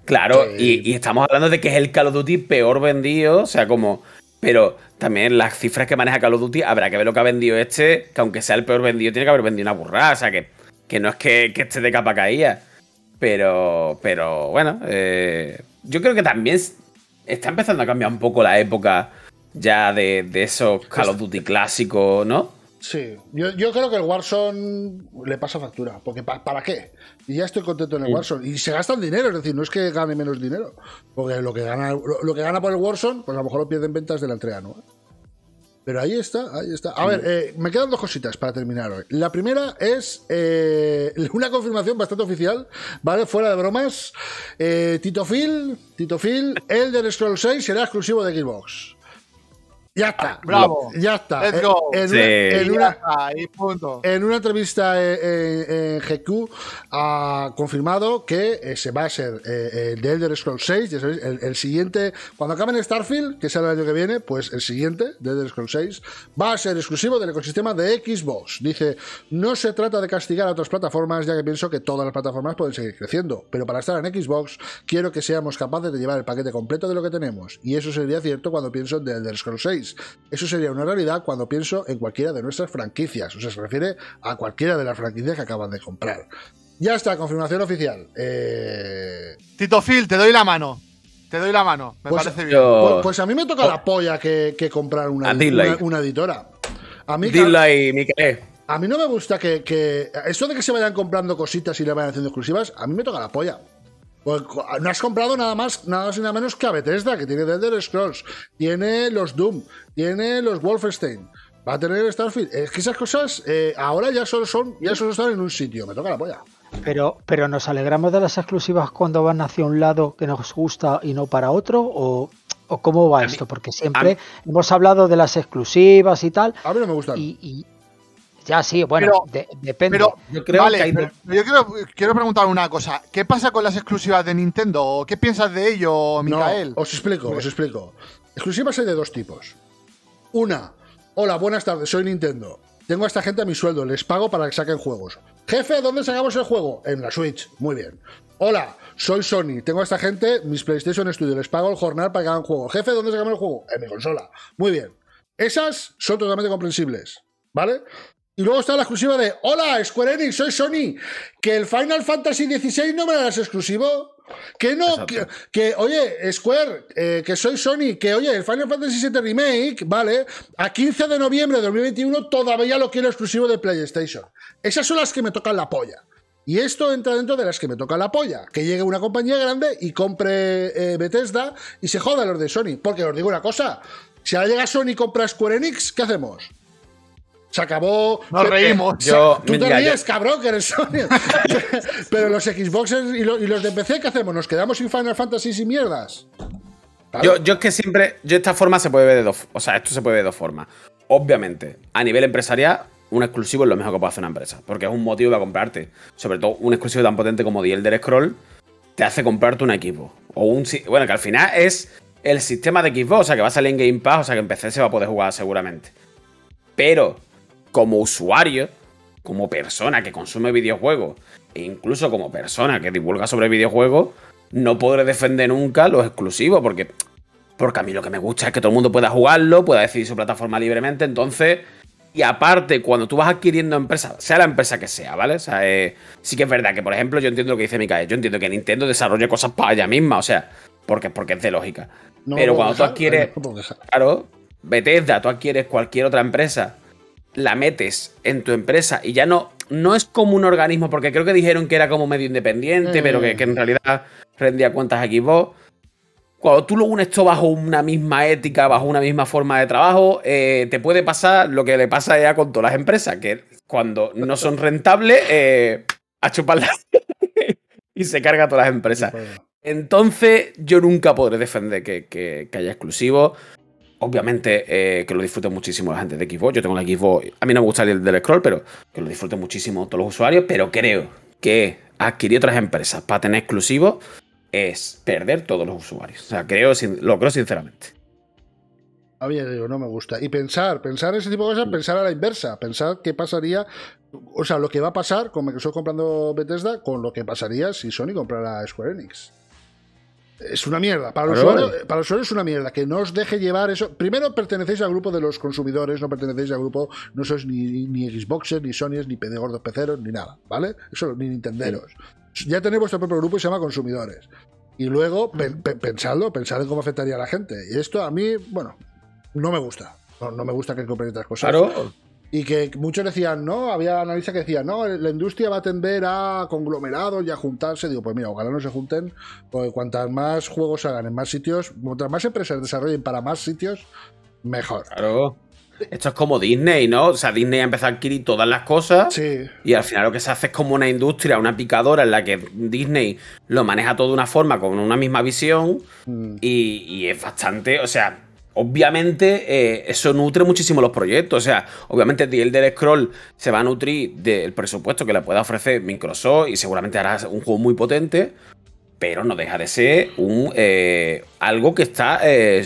Claro, y, estamos hablando de que es el Call of Duty peor vendido, o sea, como... Pero también las cifras que maneja Call of Duty, habrá que ver lo que ha vendido este, que aunque sea el peor vendido, tiene que haber vendido una burrada, o sea, que, que no es que, que esté de capa caía Pero, pero bueno, eh, yo creo que también está empezando a cambiar un poco la época ya de, de esos Call of Duty clásicos, ¿no? Sí, yo, creo que el Warzone le pasa factura, porque ¿para qué? Y ya estoy contento en el Warzone. Y se gastan dinero, es decir, no es que gane menos dinero, porque lo que gana, lo, que gana por el Warzone, pues a lo mejor lo pierden ventas del la Pero ahí está, ahí está. A ver, eh, me quedan dos cositas para terminar hoy. La primera es eh, una confirmación bastante oficial, ¿vale? Fuera de bromas. Eh, Tito Phil, Tito Phil, Elder Scrolls 6 será exclusivo de Xbox. Ya está. Ah, bravo. Ya está. Let's eh, go. En, una, en, una, entrevista eh, eh, en, GQ ha confirmado que se va a ser el Elder Scrolls 6. Ya sabéis, el, siguiente, cuando acaben Starfield, que será el año que viene, pues el siguiente, de Elder Scrolls 6, va a ser exclusivo del ecosistema de Xbox. Dice: No se trata de castigar a otras plataformas, ya que pienso que todas las plataformas pueden seguir creciendo. Pero para estar en Xbox, quiero que seamos capaces de llevar el paquete completo de lo que tenemos. Y eso sería cierto cuando pienso en The Elder Scrolls 6 eso sería una realidad cuando pienso en cualquiera de nuestras franquicias, o sea, se refiere a cualquiera de las franquicias que acaban de comprar. Ya está, confirmación oficial. Eh, Tito Phil, te doy la mano. Te doy la mano, me pues, parece bien. Pues, pues, a mí me toca la oh. polla que, comprar una, editora. A mí, a mí no me gusta que, que. Eso de que se vayan comprando cositas y le vayan haciendo exclusivas, a mí me toca la polla. Pues, no has comprado nada más, nada más y nada menos que a Bethesda, que tiene The Elder Scrolls, tiene los Doom, tiene los Wolfenstein, va a tener Starfield. Es que esas cosas eh, ahora ya solo son, ya solo están en un sitio, me toca la polla. Pero, pero nos alegramos de las exclusivas cuando van hacia un lado que nos gusta y no para otro, o, o cómo va esto, porque siempre hemos hablado de las exclusivas y tal. A mí no me gustan. y, ya sí, bueno, depende. Pero, yo vale, yo quiero, preguntar una cosa. ¿Qué pasa con las exclusivas de Nintendo? ¿Qué piensas de ello, Micael? os explico, os explico. Exclusivas hay de dos tipos. Una, hola, buenas tardes, soy Nintendo. Tengo a esta gente a mi sueldo, les pago para que saquen juegos. Jefe, ¿dónde sacamos el juego? En la Switch, muy bien. Hola, soy Sony, tengo a esta gente mis PlayStation Studio, les pago el jornal para que hagan juego. Jefe, ¿dónde sacamos el juego? En mi consola, muy bien. Esas son totalmente comprensibles, ¿vale? Y luego está la exclusiva de Hola, Square Enix, soy Sony. Que el Final Fantasy XVI no me das exclusivo. Que no, que, oye, Square, eh, que soy Sony, que oye, el Final Fantasy VII Remake, ¿vale? A 15 de noviembre de 2021 todavía lo quiero exclusivo de PlayStation. Esas son las que me tocan la polla. Y esto entra dentro de las que me tocan la polla. Que llegue una compañía grande y compre eh, Bethesda y se joda los de Sony. Porque os digo una cosa, si ahora llega Sony y compra Square Enix, ¿qué hacemos? se acabó. Nos reímos. Tú te ríes, cabrón, que eres Pero los Xboxers y, los de PC, ¿qué hacemos? ¿Nos quedamos sin Final Fantasy y mierdas? Yo, es que siempre. Yo esta forma se puede ver de dos. O sea, esto se puede ver de dos formas. Obviamente, a nivel empresarial, un exclusivo es lo mejor que puede hacer una empresa. Porque es un motivo para comprarte. Sobre todo un exclusivo tan potente como The Elder Scroll te hace comprarte un equipo. O un. Bueno, que al final es el sistema de Xbox. O sea, que va a salir en Game Pass. O sea, que en PC se va a poder jugar seguramente. Pero como usuario, como persona que consume videojuegos, e incluso como persona que divulga sobre videojuegos, no podré defender nunca los exclusivos, porque, porque a mí lo que me gusta es que todo el mundo pueda jugarlo, pueda decidir su plataforma libremente, entonces... Y aparte, cuando tú vas adquiriendo empresas, sea la empresa que sea, ¿vale? Eh, sí que es verdad que, por ejemplo, yo entiendo lo que dice Mikael, yo entiendo que Nintendo desarrolla cosas para ella misma, o sea, porque, porque es de lógica. Pero cuando tú adquieres. claro, Bethesda, tú adquieres cualquier otra empresa la metes en tu empresa y ya no, no es como un organismo, porque creo que dijeron que era como medio independiente, pero que, mm. en realidad rendía cuentas a vos, Cuando tú lo unes todo bajo una misma ética, bajo una misma forma de trabajo, eh, te puede pasar lo que le pasa ya con todas las empresas, que cuando no son rentables, eh, a chuparlas y se carga a todas las empresas. Entonces, yo nunca podré defender que, que haya exclusivos obviamente eh, que lo disfruten muchísimo la gente de Xbox. Yo tengo la Xbox, a mí no me gusta el del scroll, pero que lo disfruten muchísimo todos los usuarios. Pero creo que adquirir otras empresas para tener exclusivos es perder todos los usuarios. O sea, creo, lo creo sinceramente. A mí, no me gusta. Y pensar, pensar ese tipo de cosas, mm. pensar a la inversa, pensar qué pasaría, o sea, lo que va a pasar con estoy comprando Bethesda, con lo que pasaría si Sony comprara Square Enix. Es una mierda. Para los usuarios para el, es una mierda. Que no os deje llevar eso. Primero, pertenecéis al grupo de los consumidores, no pertenecéis al grupo, no sois ni, ni Xboxers, ni Sonyes, ni gordos peceros, ni nada, ¿vale? Eso, ni Nintenderos. Ya tenéis vuestro propio grupo y se llama consumidores. Y luego, mm. pensadlo, pensad en cómo afectaría a la gente. Y esto a mí, bueno, no me gusta. No, me gusta que compren estas cosas. Claro. Y que muchos decían, no, había analistas que decían, no, la industria va a tender a conglomerados y a juntarse. Digo, pues mira, ojalá no se junten, porque cuantas más juegos hagan en más sitios, cuantas más empresas desarrollen para más sitios, mejor. Claro. Esto es como Disney, ¿no? O sea, Disney ha empezado a adquirir todas las cosas. Sí. Y al final lo que se hace es como una industria, una picadora en la que Disney lo maneja todo de una forma, con una misma visión. Mm. Y, y es bastante, o sea, obviamente eh, eso nutre muchísimo los proyectos. O sea, obviamente el del Scroll se va a nutrir del presupuesto que le pueda ofrecer Microsoft y seguramente hará un juego muy potente, pero no deja de ser un, eh, algo que está eh,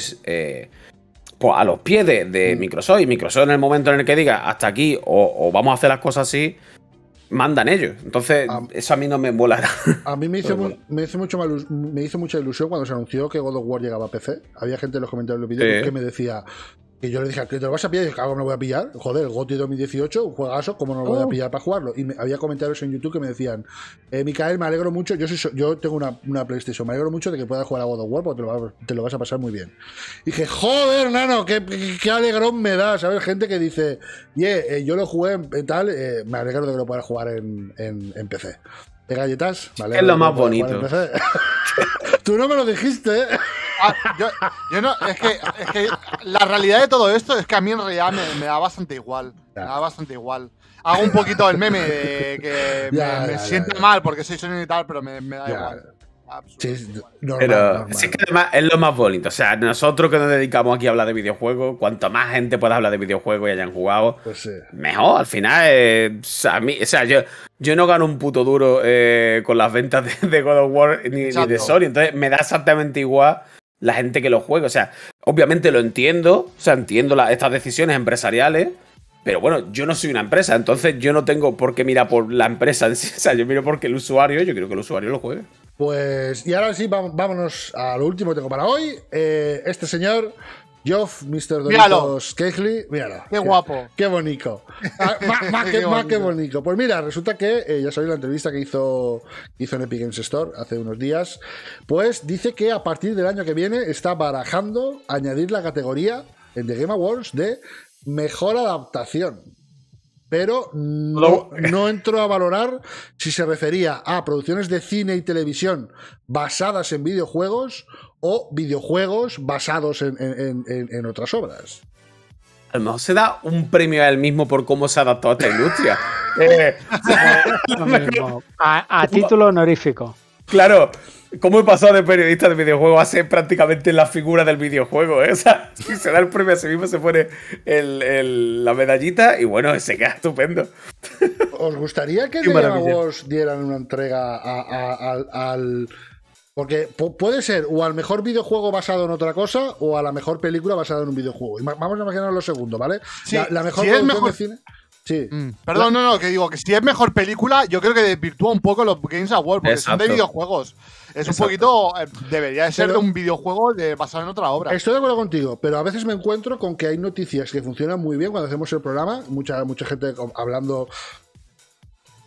pues, a los pies de, mm. Microsoft. Y Microsoft en el momento en el que diga hasta aquí o vamos a hacer las cosas así mandan ellos. Entonces, ah. eso a mí no me volará. A mí me hizo, me mucho me hizo mucha ilusión cuando se anunció que God of War llegaba a PC. Había gente en los comentarios de los vídeos que me decía, y yo le dije, ¿qué te lo vas a pillar? Y dije, ¿cómo no lo voy a pillar? Joder, el 2018, un juegazo, ¿cómo no lo voy a oh. pillar para jugarlo? Y me, había comentarios en YouTube que me decían, eh, Micael, me alegro mucho, yo, yo tengo una, una, PlayStation, me alegro mucho de que puedas jugar a God of War porque te lo, vas a pasar muy bien. Y dije, joder, nano, qué, qué, alegrón me da, ¿sabes? Gente que dice, yeah, eh, yo lo jugué en, tal, eh, me alegro de que lo puedas jugar en, en, PC. ¿De galletas? Vale, es lo más bonito. Tú no me lo dijiste, ¿eh? Ah, yo, no, es que, la realidad de todo esto es que a mí en realidad me, da bastante igual. Me da bastante igual. Hago un poquito el meme de que me, siento mal porque soy sonido y tal, pero me, da igual. Sí, es normal, es lo más bonito. O sea, nosotros que nos dedicamos aquí a hablar de videojuegos, cuanto más gente pueda hablar de videojuegos y hayan jugado, pues mejor. Al final, eh, o sea, a mí, o sea yo, yo no gano un puto duro eh, con las ventas de, God of War ni, de Sony. Entonces me da exactamente igual la gente que lo juega. O sea, obviamente lo entiendo, o sea, entiendo estas decisiones empresariales, pero bueno, yo no soy una empresa, entonces yo no tengo por qué mirar por la empresa en sí. O sea, yo miro porque el usuario, yo quiero que el usuario lo juegue. Pues, y ahora sí, vámonos a lo último que tengo para hoy. Eh, este señor Joff, Mr. Doritos Kegley, míralo. Qué, guapo. Qué bonito. más ah, que, bonito. Pues mira, resulta que, eh, ya sabéis la entrevista que hizo, hizo en Epic Games Store hace unos días, pues dice que a partir del año que viene está barajando añadir la categoría en The Game Awards de mejor adaptación pero no, no, entró a valorar si se refería a producciones de cine y televisión basadas en videojuegos o videojuegos basados en, otras obras. A lo mejor se da un premio a él mismo por cómo se ha adaptado a esta industria. Eh, a, título honorífico. Claro, ¿Cómo he pasado de periodista de videojuego a ser prácticamente la figura del videojuego? Eh? si se da el premio a sí mismo, se pone la medallita y bueno, se queda estupendo. ¿Os gustaría que The dieran una entrega al, porque puede ser o al mejor videojuego basado en otra cosa o a la mejor película basada en un videojuego. Vamos a imaginar lo segundo, ¿vale? Sí, la, mejor si es mejor... de cine. Sí. Mm. perdón, no, no, que digo que si es mejor película, yo creo que desvirtúa un poco los Games Awards porque son de videojuegos. Es un poquito. Eh, debería de ser de un videojuego basado en otra obra. Estoy de acuerdo contigo, pero a veces me encuentro con que hay noticias que funcionan muy bien cuando hacemos el programa. Mucha, mucha gente hablando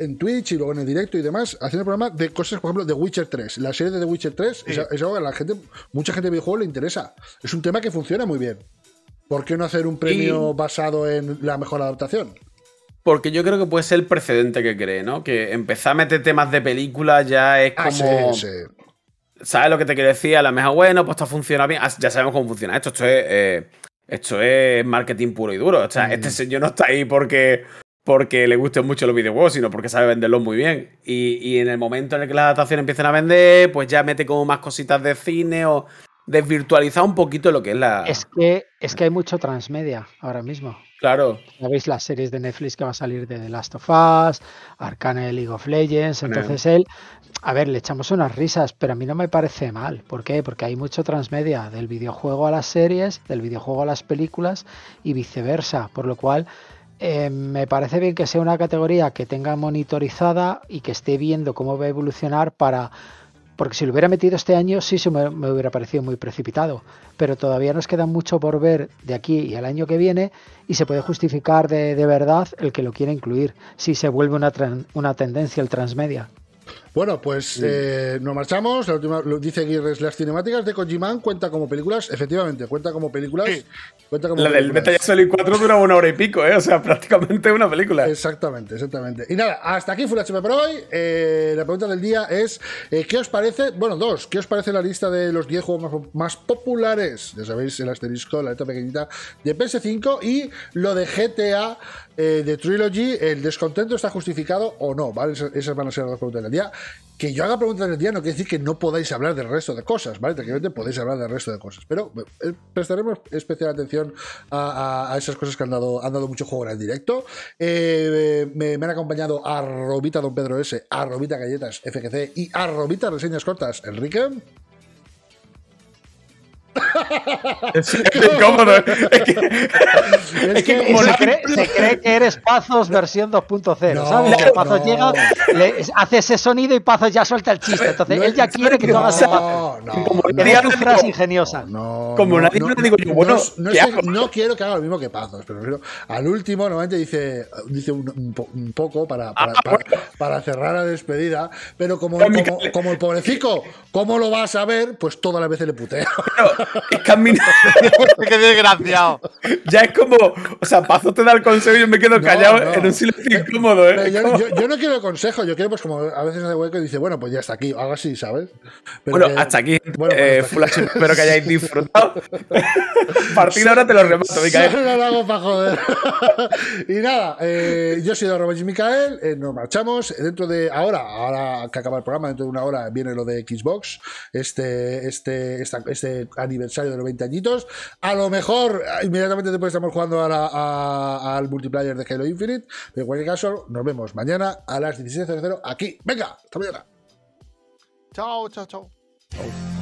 en Twitch y luego en el directo y demás, haciendo programas de cosas, por ejemplo, de Witcher 3. La serie de The Witcher 3 es, algo a la gente, mucha gente de videojuegos le interesa. Es un tema que funciona muy bien. ¿Por qué no hacer un premio basado en la mejor adaptación? Porque yo creo que puede ser el precedente que cree, ¿no? Que empezar a meter temas de película ya es ah, como. sí, ¿Sabes lo que te quería decir? A lo mejor, bueno, pues esto funciona bien. Ah, ya sabemos cómo funciona esto. Esto es, eh, esto es marketing puro y duro. O sea, mm. este señor no está ahí porque porque le gusten mucho los videojuegos, sino porque sabe venderlos muy bien. Y, en el momento en el que la adaptaciones empiezan a vender, pues ya mete como más cositas de cine o desvirtualiza un poquito lo que es la... Es que, es que hay mucho transmedia ahora mismo. Claro. Ya veis las series de Netflix que va a salir de The Last of Us, Arcane League of Legends, entonces él, a ver, le echamos unas risas, pero a mí no me parece mal. ¿Por qué? Porque hay mucho transmedia del videojuego a las series, del videojuego a las películas y viceversa, por lo cual eh, me parece bien que sea una categoría que tenga monitorizada y que esté viendo cómo va a evolucionar para... Porque si lo hubiera metido este año, sí se me, hubiera parecido muy precipitado. Pero todavía nos queda mucho por ver de aquí y al año que viene y se puede justificar de, de verdad el que lo quiera incluir, si se vuelve una, una tendencia el transmedia. Bueno, pues eh, nos marchamos. La última, lo dice Guirres, las cinemáticas de Kojiman cuenta como películas. Efectivamente, cuenta como películas. Cuenta como la del Metal Solid 4 dura una hora y pico, ¿eh? o sea, prácticamente una película. Exactamente, exactamente. Y nada, hasta aquí Full HP por hoy. Eh, la pregunta del día es, ¿qué os parece? Bueno, dos, ¿qué os parece la lista de los 10 juegos más, populares? Ya sabéis, el asterisco, la letra pequeñita de PS5 y lo de GTA eh, de Trilogy, el descontento está justificado o no, ¿vale? Esas, van a ser las preguntas del día. Que yo haga preguntas del día no quiere decir que no podáis hablar del resto de cosas, ¿vale? podéis hablar del resto de cosas, pero eh, prestaremos especial atención a, esas cosas que han dado, han dado mucho juego en el directo. Eh, me, me, han acompañado a Robita Don Pedro S, a Robita Galletas FGC y a Robita Reseñas Cortas, Enrique. Es, incómodo. ¿eh? que, es que, se, cree, que eres Pazos versión 2.0, ¿sabes? Pazos llega, le, hace ese sonido y Pazos ya suelta el chiste. Entonces él ya quiere que tú hagas no, no, Como una frase ingeniosa. Como le digo yo, bueno, no, quiero que haga lo mismo que Pazos, pero al último normalmente dice, dice un, poco para, ah, para, cerrar la despedida, pero como, como, el pobrecito ¿cómo lo vas a ver? Pues todas las veces le puteo. caminar. Qué desgraciado. Ya es como, o sea, Pazo te da el consejo y yo me quedo callado en un silencio incómodo, ¿eh? Yo, no quiero consejo, yo quiero, pues, como a veces de hueco y dice, bueno, pues ya está aquí, o algo así, ¿sabes? bueno, hasta aquí, bueno, pues, eh, espero que hayáis disfrutado. Partir ahora te lo remato, Micael. No lo hago para joder. y nada, eh, yo soy de Robert Micael, eh, nos marchamos dentro de ahora, ahora que acaba el programa, dentro de una hora viene lo de Xbox, este, este, este aniversario de los 20 añitos. A lo mejor, eh, inmediatamente después estamos jugando al multiplayer de Halo Infinite. en cualquier caso, nos vemos mañana a las 16.00 aquí. Venga, hasta mañana. chao, chao. chao.